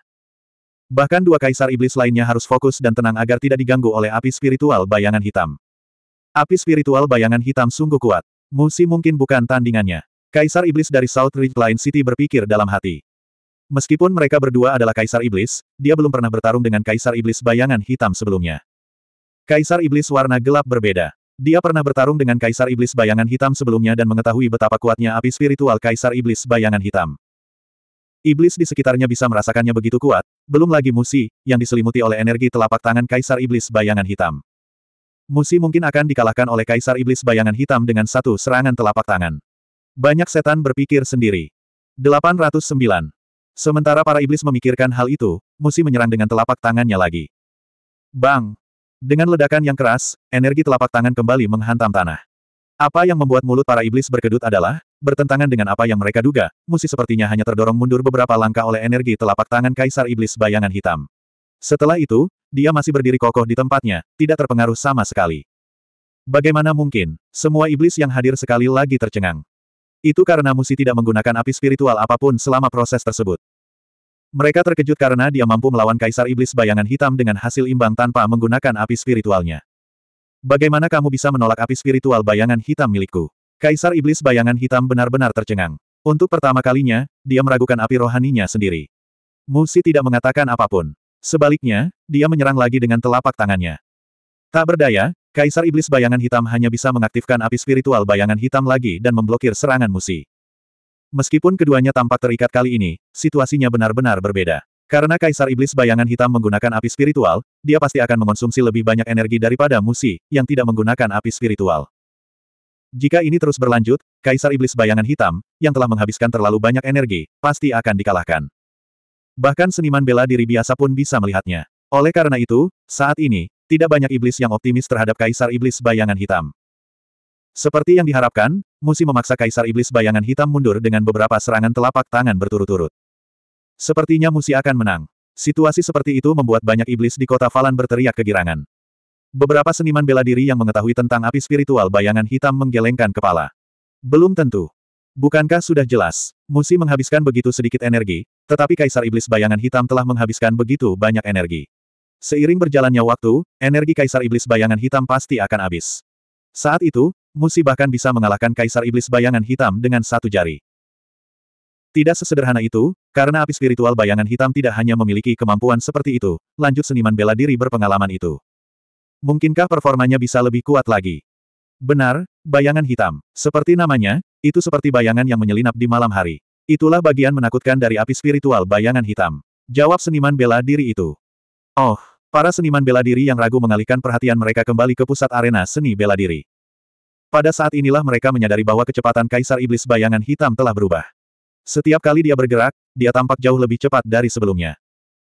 Bahkan dua kaisar iblis lainnya harus fokus dan tenang agar tidak diganggu oleh api spiritual bayangan hitam. Api spiritual bayangan hitam sungguh kuat. Musi mungkin bukan tandingannya. Kaisar iblis dari South Line City berpikir dalam hati. Meskipun mereka berdua adalah kaisar iblis, dia belum pernah bertarung dengan kaisar iblis bayangan hitam sebelumnya. Kaisar iblis warna gelap berbeda. Dia pernah bertarung dengan kaisar iblis bayangan hitam sebelumnya dan mengetahui betapa kuatnya api spiritual kaisar iblis bayangan hitam. Iblis di sekitarnya bisa merasakannya begitu kuat, belum lagi Musi, yang diselimuti oleh energi telapak tangan Kaisar Iblis bayangan hitam. Musi mungkin akan dikalahkan oleh Kaisar Iblis bayangan hitam dengan satu serangan telapak tangan. Banyak setan berpikir sendiri. 809. Sementara para iblis memikirkan hal itu, Musi menyerang dengan telapak tangannya lagi. Bang! Dengan ledakan yang keras, energi telapak tangan kembali menghantam tanah. Apa yang membuat mulut para iblis berkedut adalah, bertentangan dengan apa yang mereka duga, Musi sepertinya hanya terdorong mundur beberapa langkah oleh energi telapak tangan Kaisar Iblis Bayangan Hitam. Setelah itu, dia masih berdiri kokoh di tempatnya, tidak terpengaruh sama sekali. Bagaimana mungkin, semua iblis yang hadir sekali lagi tercengang. Itu karena Musi tidak menggunakan api spiritual apapun selama proses tersebut. Mereka terkejut karena dia mampu melawan Kaisar Iblis Bayangan Hitam dengan hasil imbang tanpa menggunakan api spiritualnya. Bagaimana kamu bisa menolak api spiritual bayangan hitam milikku? Kaisar Iblis bayangan hitam benar-benar tercengang. Untuk pertama kalinya, dia meragukan api rohaninya sendiri. Musi tidak mengatakan apapun. Sebaliknya, dia menyerang lagi dengan telapak tangannya. Tak berdaya, Kaisar Iblis bayangan hitam hanya bisa mengaktifkan api spiritual bayangan hitam lagi dan memblokir serangan Musi. Meskipun keduanya tampak terikat kali ini, situasinya benar-benar berbeda. Karena Kaisar Iblis bayangan hitam menggunakan api spiritual, dia pasti akan mengonsumsi lebih banyak energi daripada Musi, yang tidak menggunakan api spiritual. Jika ini terus berlanjut, Kaisar Iblis bayangan hitam, yang telah menghabiskan terlalu banyak energi, pasti akan dikalahkan. Bahkan seniman bela diri biasa pun bisa melihatnya. Oleh karena itu, saat ini, tidak banyak iblis yang optimis terhadap Kaisar Iblis bayangan hitam. Seperti yang diharapkan, Musi memaksa Kaisar Iblis bayangan hitam mundur dengan beberapa serangan telapak tangan berturut-turut. Sepertinya Musi akan menang. Situasi seperti itu membuat banyak iblis di kota Falan berteriak kegirangan. Beberapa seniman bela diri yang mengetahui tentang api spiritual bayangan hitam menggelengkan kepala. Belum tentu. Bukankah sudah jelas, Musi menghabiskan begitu sedikit energi, tetapi Kaisar Iblis Bayangan Hitam telah menghabiskan begitu banyak energi. Seiring berjalannya waktu, energi Kaisar Iblis Bayangan Hitam pasti akan habis. Saat itu, Musi bahkan bisa mengalahkan Kaisar Iblis Bayangan Hitam dengan satu jari. Tidak sesederhana itu, karena api spiritual bayangan hitam tidak hanya memiliki kemampuan seperti itu, lanjut seniman bela diri berpengalaman itu. Mungkinkah performanya bisa lebih kuat lagi? Benar, bayangan hitam. Seperti namanya, itu seperti bayangan yang menyelinap di malam hari. Itulah bagian menakutkan dari api spiritual bayangan hitam. Jawab seniman bela diri itu. Oh, para seniman bela diri yang ragu mengalihkan perhatian mereka kembali ke pusat arena seni bela diri. Pada saat inilah mereka menyadari bahwa kecepatan Kaisar Iblis Bayangan Hitam telah berubah. Setiap kali dia bergerak, dia tampak jauh lebih cepat dari sebelumnya.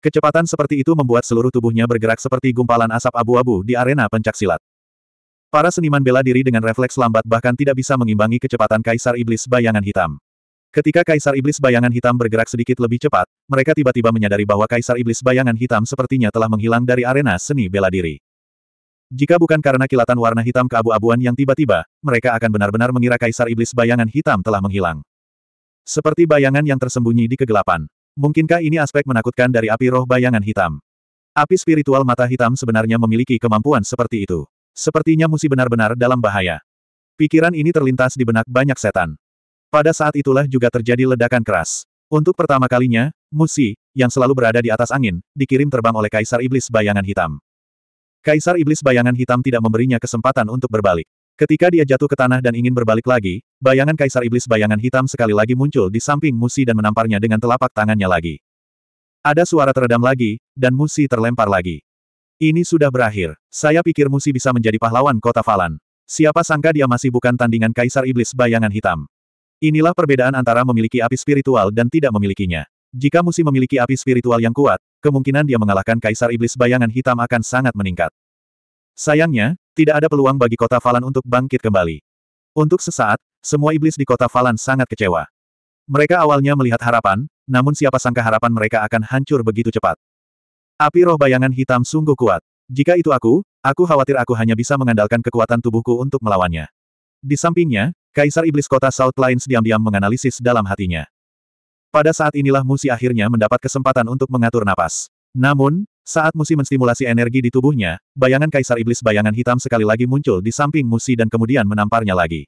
Kecepatan seperti itu membuat seluruh tubuhnya bergerak seperti gumpalan asap abu-abu di arena pencak silat. Para seniman bela diri dengan refleks lambat bahkan tidak bisa mengimbangi kecepatan Kaisar Iblis Bayangan Hitam. Ketika Kaisar Iblis Bayangan Hitam bergerak sedikit lebih cepat, mereka tiba-tiba menyadari bahwa Kaisar Iblis Bayangan Hitam sepertinya telah menghilang dari arena seni bela diri. Jika bukan karena kilatan warna hitam keabu-abuan yang tiba-tiba, mereka akan benar-benar mengira Kaisar Iblis Bayangan Hitam telah menghilang. Seperti bayangan yang tersembunyi di kegelapan. Mungkinkah ini aspek menakutkan dari api roh bayangan hitam? Api spiritual mata hitam sebenarnya memiliki kemampuan seperti itu. Sepertinya musi benar-benar dalam bahaya. Pikiran ini terlintas di benak banyak setan. Pada saat itulah juga terjadi ledakan keras. Untuk pertama kalinya, Musi, yang selalu berada di atas angin, dikirim terbang oleh Kaisar Iblis Bayangan Hitam. Kaisar Iblis Bayangan Hitam tidak memberinya kesempatan untuk berbalik. Ketika dia jatuh ke tanah dan ingin berbalik lagi, bayangan Kaisar Iblis bayangan hitam sekali lagi muncul di samping Musi dan menamparnya dengan telapak tangannya lagi. Ada suara teredam lagi, dan Musi terlempar lagi. Ini sudah berakhir. Saya pikir Musi bisa menjadi pahlawan kota Falan. Siapa sangka dia masih bukan tandingan Kaisar Iblis bayangan hitam. Inilah perbedaan antara memiliki api spiritual dan tidak memilikinya. Jika Musi memiliki api spiritual yang kuat, kemungkinan dia mengalahkan Kaisar Iblis bayangan hitam akan sangat meningkat. Sayangnya, tidak ada peluang bagi kota Falan untuk bangkit kembali. Untuk sesaat, semua iblis di kota Falan sangat kecewa. Mereka awalnya melihat harapan, namun siapa sangka harapan mereka akan hancur begitu cepat. Api roh bayangan hitam sungguh kuat. Jika itu aku, aku khawatir aku hanya bisa mengandalkan kekuatan tubuhku untuk melawannya. Di sampingnya, Kaisar Iblis Kota South Lines diam-diam menganalisis dalam hatinya. Pada saat inilah Musi akhirnya mendapat kesempatan untuk mengatur napas. Namun, saat Musi menstimulasi energi di tubuhnya, bayangan Kaisar Iblis bayangan hitam sekali lagi muncul di samping Musi dan kemudian menamparnya lagi.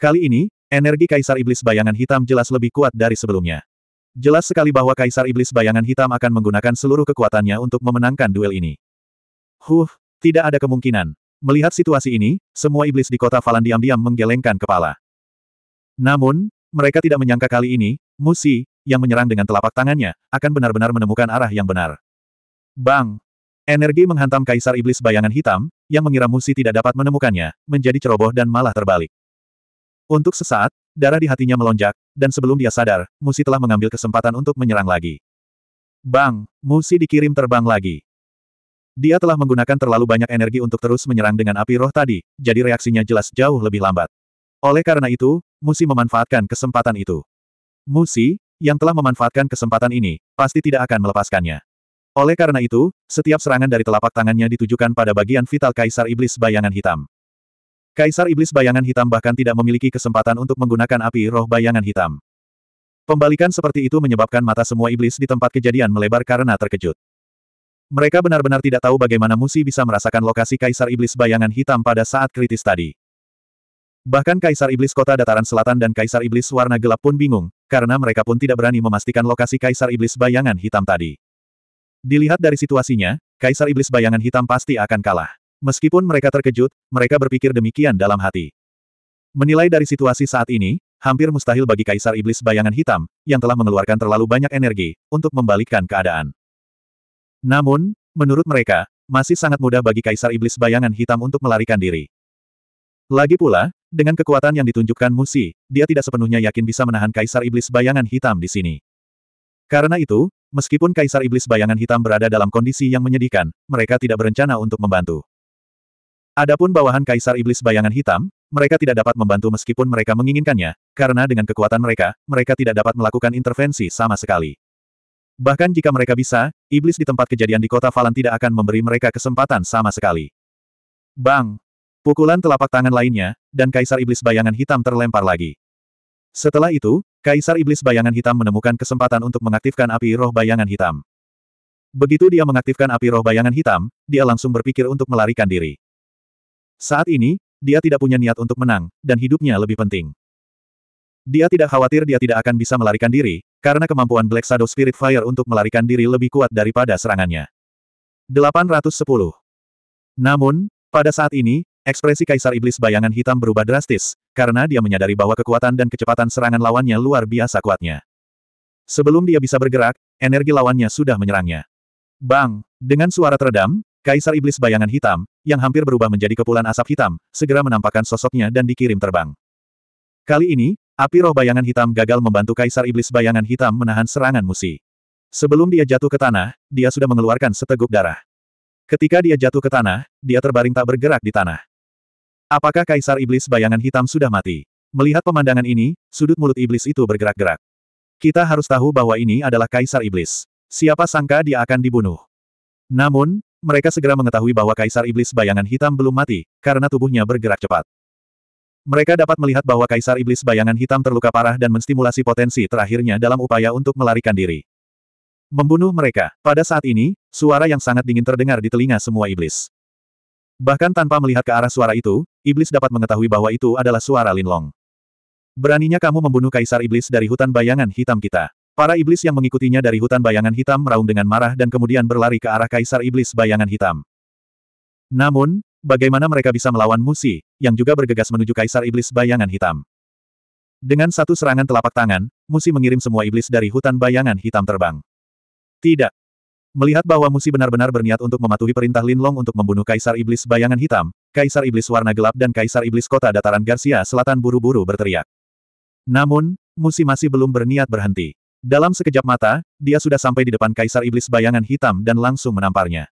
Kali ini, energi Kaisar Iblis bayangan hitam jelas lebih kuat dari sebelumnya. Jelas sekali bahwa Kaisar Iblis bayangan hitam akan menggunakan seluruh kekuatannya untuk memenangkan duel ini. Huh, tidak ada kemungkinan. Melihat situasi ini, semua iblis di kota Falan diam-diam menggelengkan kepala. Namun, mereka tidak menyangka kali ini, Musi, yang menyerang dengan telapak tangannya, akan benar-benar menemukan arah yang benar. Bang! Energi menghantam kaisar iblis bayangan hitam, yang mengira Musi tidak dapat menemukannya, menjadi ceroboh dan malah terbalik. Untuk sesaat, darah di hatinya melonjak, dan sebelum dia sadar, Musi telah mengambil kesempatan untuk menyerang lagi. Bang! Musi dikirim terbang lagi. Dia telah menggunakan terlalu banyak energi untuk terus menyerang dengan api roh tadi, jadi reaksinya jelas jauh lebih lambat. Oleh karena itu, Musi memanfaatkan kesempatan itu. Musi, yang telah memanfaatkan kesempatan ini, pasti tidak akan melepaskannya. Oleh karena itu, setiap serangan dari telapak tangannya ditujukan pada bagian vital Kaisar Iblis Bayangan Hitam. Kaisar Iblis Bayangan Hitam bahkan tidak memiliki kesempatan untuk menggunakan api roh bayangan hitam. Pembalikan seperti itu menyebabkan mata semua iblis di tempat kejadian melebar karena terkejut. Mereka benar-benar tidak tahu bagaimana Musi bisa merasakan lokasi Kaisar Iblis Bayangan Hitam pada saat kritis tadi. Bahkan Kaisar Iblis Kota Dataran Selatan dan Kaisar Iblis Warna Gelap pun bingung, karena mereka pun tidak berani memastikan lokasi Kaisar Iblis Bayangan Hitam tadi. Dilihat dari situasinya, Kaisar Iblis Bayangan Hitam pasti akan kalah. Meskipun mereka terkejut, mereka berpikir demikian dalam hati. Menilai dari situasi saat ini, hampir mustahil bagi Kaisar Iblis Bayangan Hitam, yang telah mengeluarkan terlalu banyak energi, untuk membalikkan keadaan. Namun, menurut mereka, masih sangat mudah bagi Kaisar Iblis Bayangan Hitam untuk melarikan diri. Lagi pula, dengan kekuatan yang ditunjukkan Musi, dia tidak sepenuhnya yakin bisa menahan Kaisar Iblis Bayangan Hitam di sini. Karena itu, Meskipun Kaisar Iblis Bayangan Hitam berada dalam kondisi yang menyedihkan, mereka tidak berencana untuk membantu. Adapun bawahan Kaisar Iblis Bayangan Hitam, mereka tidak dapat membantu meskipun mereka menginginkannya, karena dengan kekuatan mereka, mereka tidak dapat melakukan intervensi sama sekali. Bahkan jika mereka bisa, iblis di tempat kejadian di kota Valan tidak akan memberi mereka kesempatan sama sekali. Bang! Pukulan telapak tangan lainnya, dan Kaisar Iblis Bayangan Hitam terlempar lagi. Setelah itu, Kaisar Iblis Bayangan Hitam menemukan kesempatan untuk mengaktifkan api roh bayangan hitam. Begitu dia mengaktifkan api roh bayangan hitam, dia langsung berpikir untuk melarikan diri. Saat ini, dia tidak punya niat untuk menang, dan hidupnya lebih penting. Dia tidak khawatir dia tidak akan bisa melarikan diri, karena kemampuan Black Shadow Spirit Fire untuk melarikan diri lebih kuat daripada serangannya. 810. Namun, pada saat ini, Ekspresi Kaisar Iblis bayangan hitam berubah drastis, karena dia menyadari bahwa kekuatan dan kecepatan serangan lawannya luar biasa kuatnya. Sebelum dia bisa bergerak, energi lawannya sudah menyerangnya. Bang! Dengan suara teredam, Kaisar Iblis bayangan hitam, yang hampir berubah menjadi kepulan asap hitam, segera menampakkan sosoknya dan dikirim terbang. Kali ini, api roh bayangan hitam gagal membantu Kaisar Iblis bayangan hitam menahan serangan musi. Sebelum dia jatuh ke tanah, dia sudah mengeluarkan seteguk darah. Ketika dia jatuh ke tanah, dia terbaring tak bergerak di tanah. Apakah Kaisar Iblis bayangan hitam sudah mati? Melihat pemandangan ini, sudut mulut iblis itu bergerak-gerak. Kita harus tahu bahwa ini adalah Kaisar Iblis. Siapa sangka dia akan dibunuh. Namun, mereka segera mengetahui bahwa Kaisar Iblis bayangan hitam belum mati, karena tubuhnya bergerak cepat. Mereka dapat melihat bahwa Kaisar Iblis bayangan hitam terluka parah dan menstimulasi potensi terakhirnya dalam upaya untuk melarikan diri. Membunuh mereka. Pada saat ini, suara yang sangat dingin terdengar di telinga semua iblis. Bahkan tanpa melihat ke arah suara itu, iblis dapat mengetahui bahwa itu adalah suara Linlong. Beraninya kamu membunuh kaisar iblis dari hutan bayangan hitam kita. Para iblis yang mengikutinya dari hutan bayangan hitam meraung dengan marah dan kemudian berlari ke arah kaisar iblis bayangan hitam. Namun, bagaimana mereka bisa melawan Musi, yang juga bergegas menuju kaisar iblis bayangan hitam? Dengan satu serangan telapak tangan, Musi mengirim semua iblis dari hutan bayangan hitam terbang. Tidak, Melihat bahwa Musi benar-benar berniat untuk mematuhi perintah Lin Long untuk membunuh Kaisar Iblis Bayangan Hitam, Kaisar Iblis Warna Gelap dan Kaisar Iblis Kota Dataran Garcia Selatan buru-buru berteriak. Namun, Musi masih belum berniat berhenti. Dalam sekejap mata, dia sudah sampai di depan Kaisar Iblis Bayangan Hitam dan langsung menamparnya.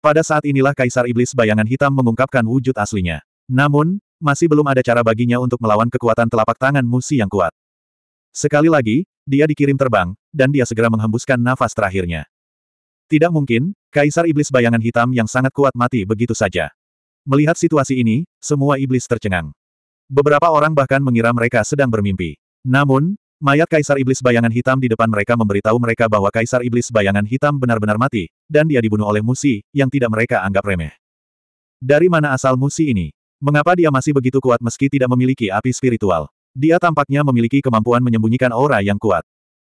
Pada saat inilah Kaisar Iblis Bayangan Hitam mengungkapkan wujud aslinya. Namun, masih belum ada cara baginya untuk melawan kekuatan telapak tangan Musi yang kuat. Sekali lagi, dia dikirim terbang, dan dia segera menghembuskan nafas terakhirnya. Tidak mungkin, Kaisar Iblis bayangan hitam yang sangat kuat mati begitu saja. Melihat situasi ini, semua iblis tercengang. Beberapa orang bahkan mengira mereka sedang bermimpi. Namun, mayat Kaisar Iblis bayangan hitam di depan mereka memberitahu mereka bahwa Kaisar Iblis bayangan hitam benar-benar mati, dan dia dibunuh oleh Musi, yang tidak mereka anggap remeh. Dari mana asal Musi ini? Mengapa dia masih begitu kuat meski tidak memiliki api spiritual? Dia tampaknya memiliki kemampuan menyembunyikan aura yang kuat.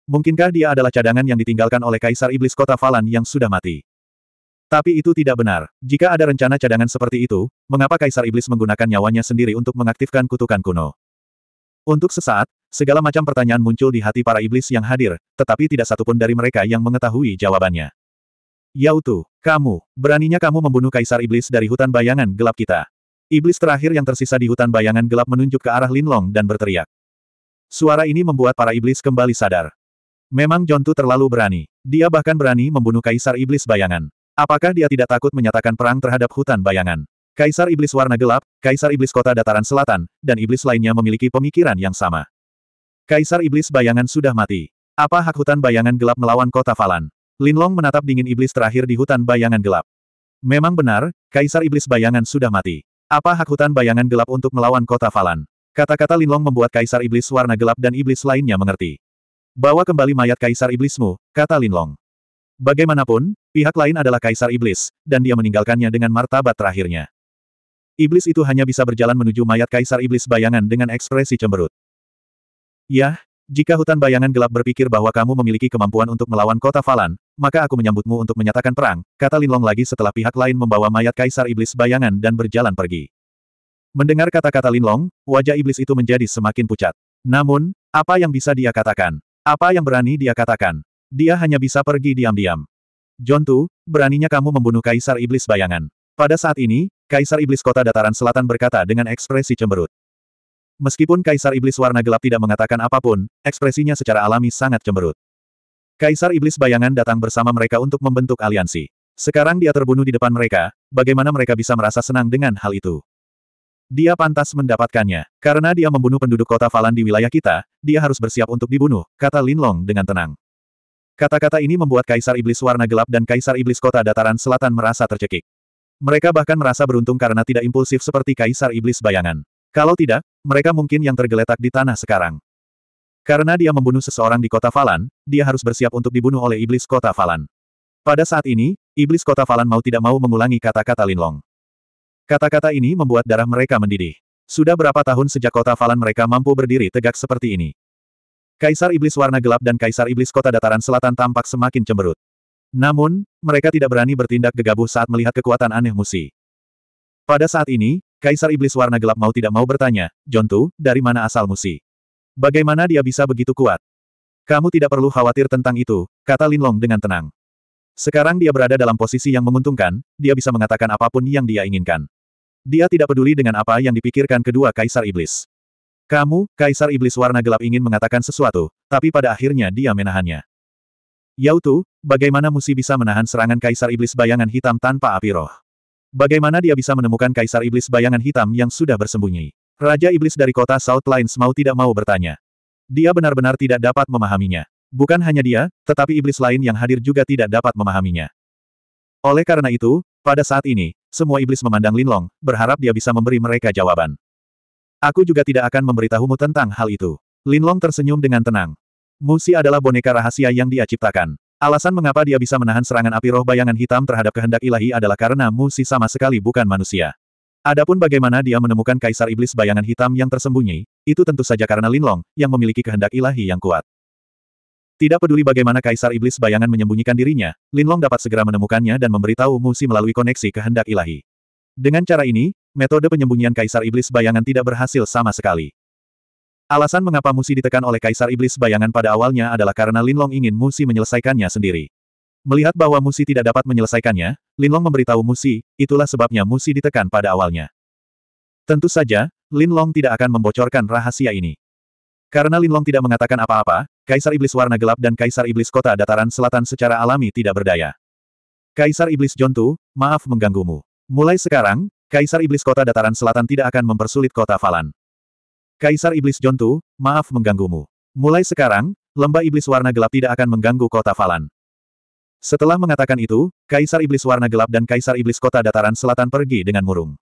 Mungkinkah dia adalah cadangan yang ditinggalkan oleh Kaisar Iblis Kota Valan yang sudah mati? Tapi itu tidak benar. Jika ada rencana cadangan seperti itu, mengapa Kaisar Iblis menggunakan nyawanya sendiri untuk mengaktifkan kutukan kuno? Untuk sesaat, segala macam pertanyaan muncul di hati para iblis yang hadir, tetapi tidak satupun dari mereka yang mengetahui jawabannya. Yautu, kamu, beraninya kamu membunuh Kaisar Iblis dari hutan bayangan gelap kita. Iblis terakhir yang tersisa di hutan bayangan gelap menunjuk ke arah Linlong dan berteriak. Suara ini membuat para iblis kembali sadar. Memang Jontu terlalu berani. Dia bahkan berani membunuh Kaisar Iblis Bayangan. Apakah dia tidak takut menyatakan perang terhadap hutan bayangan? Kaisar Iblis Warna Gelap, Kaisar Iblis Kota Dataran Selatan, dan Iblis lainnya memiliki pemikiran yang sama. Kaisar Iblis Bayangan sudah mati. Apa hak hutan bayangan gelap melawan kota Falan? Linlong menatap dingin iblis terakhir di hutan bayangan gelap. Memang benar, Kaisar Iblis Bayangan sudah mati. Apa hak hutan bayangan gelap untuk melawan kota Falan? Kata-kata Linlong membuat Kaisar Iblis warna gelap dan iblis lainnya mengerti. Bawa kembali mayat Kaisar Iblismu, kata Linlong. Bagaimanapun, pihak lain adalah Kaisar Iblis, dan dia meninggalkannya dengan martabat terakhirnya. Iblis itu hanya bisa berjalan menuju mayat Kaisar Iblis bayangan dengan ekspresi cemberut. Yah, jika hutan bayangan gelap berpikir bahwa kamu memiliki kemampuan untuk melawan kota Falan, maka aku menyambutmu untuk menyatakan perang, kata Linlong lagi setelah pihak lain membawa mayat Kaisar Iblis bayangan dan berjalan pergi. Mendengar kata-kata Linlong, wajah iblis itu menjadi semakin pucat. Namun, apa yang bisa dia katakan? Apa yang berani dia katakan? Dia hanya bisa pergi diam-diam. John Jontu, beraninya kamu membunuh Kaisar Iblis Bayangan. Pada saat ini, Kaisar Iblis Kota Dataran Selatan berkata dengan ekspresi cemberut. Meskipun Kaisar Iblis Warna Gelap tidak mengatakan apapun, ekspresinya secara alami sangat cemberut. Kaisar Iblis Bayangan datang bersama mereka untuk membentuk aliansi. Sekarang dia terbunuh di depan mereka, bagaimana mereka bisa merasa senang dengan hal itu? Dia pantas mendapatkannya. Karena dia membunuh penduduk kota Falan di wilayah kita, dia harus bersiap untuk dibunuh, kata Lin Long dengan tenang. Kata-kata ini membuat Kaisar Iblis Warna Gelap dan Kaisar Iblis Kota Dataran Selatan merasa tercekik. Mereka bahkan merasa beruntung karena tidak impulsif seperti Kaisar Iblis Bayangan. Kalau tidak, mereka mungkin yang tergeletak di tanah sekarang. Karena dia membunuh seseorang di kota Falan, dia harus bersiap untuk dibunuh oleh Iblis Kota Falan. Pada saat ini, Iblis Kota Falan mau tidak mau mengulangi kata-kata Linlong. Kata-kata ini membuat darah mereka mendidih. Sudah berapa tahun sejak kota Valan mereka mampu berdiri tegak seperti ini. Kaisar Iblis Warna Gelap dan Kaisar Iblis Kota Dataran Selatan tampak semakin cemberut. Namun, mereka tidak berani bertindak gegabah saat melihat kekuatan aneh Musi. Pada saat ini, Kaisar Iblis Warna Gelap mau tidak mau bertanya, Jontu, dari mana asal Musi? Bagaimana dia bisa begitu kuat? Kamu tidak perlu khawatir tentang itu, kata Lin Long dengan tenang. Sekarang dia berada dalam posisi yang menguntungkan, dia bisa mengatakan apapun yang dia inginkan. Dia tidak peduli dengan apa yang dipikirkan kedua kaisar iblis. Kamu, kaisar iblis warna gelap ingin mengatakan sesuatu, tapi pada akhirnya dia menahannya. Yautu, bagaimana Musi bisa menahan serangan kaisar iblis bayangan hitam tanpa api roh? Bagaimana dia bisa menemukan kaisar iblis bayangan hitam yang sudah bersembunyi? Raja iblis dari kota South Lines mau tidak mau bertanya. Dia benar-benar tidak dapat memahaminya. Bukan hanya dia, tetapi iblis lain yang hadir juga tidak dapat memahaminya. Oleh karena itu, pada saat ini, semua iblis memandang Linlong, berharap dia bisa memberi mereka jawaban. Aku juga tidak akan memberitahumu tentang hal itu. Linlong tersenyum dengan tenang. Musi adalah boneka rahasia yang dia ciptakan. Alasan mengapa dia bisa menahan serangan api roh bayangan hitam terhadap kehendak ilahi adalah karena Musi sama sekali bukan manusia. Adapun bagaimana dia menemukan kaisar iblis bayangan hitam yang tersembunyi, itu tentu saja karena Linlong, yang memiliki kehendak ilahi yang kuat. Tidak peduli bagaimana Kaisar Iblis bayangan menyembunyikan dirinya, Linlong dapat segera menemukannya dan memberitahu Musi melalui koneksi kehendak ilahi. Dengan cara ini, metode penyembunyian Kaisar Iblis bayangan tidak berhasil sama sekali. Alasan mengapa Musi ditekan oleh Kaisar Iblis bayangan pada awalnya adalah karena Linlong ingin Musi menyelesaikannya sendiri. Melihat bahwa Musi tidak dapat menyelesaikannya, Linlong memberitahu Musi, itulah sebabnya Musi ditekan pada awalnya. Tentu saja, Linlong tidak akan membocorkan rahasia ini. Karena Linlong tidak mengatakan apa-apa, Kaisar Iblis Warna Gelap dan Kaisar Iblis Kota Dataran Selatan secara alami tidak berdaya. Kaisar Iblis Jontu, maaf mengganggumu. Mulai sekarang, Kaisar Iblis Kota Dataran Selatan tidak akan mempersulit kota Falan. Kaisar Iblis Jontu, maaf mengganggumu. Mulai sekarang, lembah Iblis Warna Gelap tidak akan mengganggu kota Falan. Setelah mengatakan itu, Kaisar Iblis Warna Gelap dan Kaisar Iblis Kota Dataran Selatan pergi dengan murung.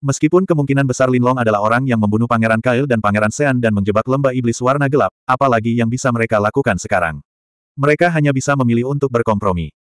Meskipun kemungkinan besar Linlong adalah orang yang membunuh Pangeran Kail dan Pangeran Sean dan menjebak lembah iblis warna gelap, apalagi yang bisa mereka lakukan sekarang. Mereka hanya bisa memilih untuk berkompromi.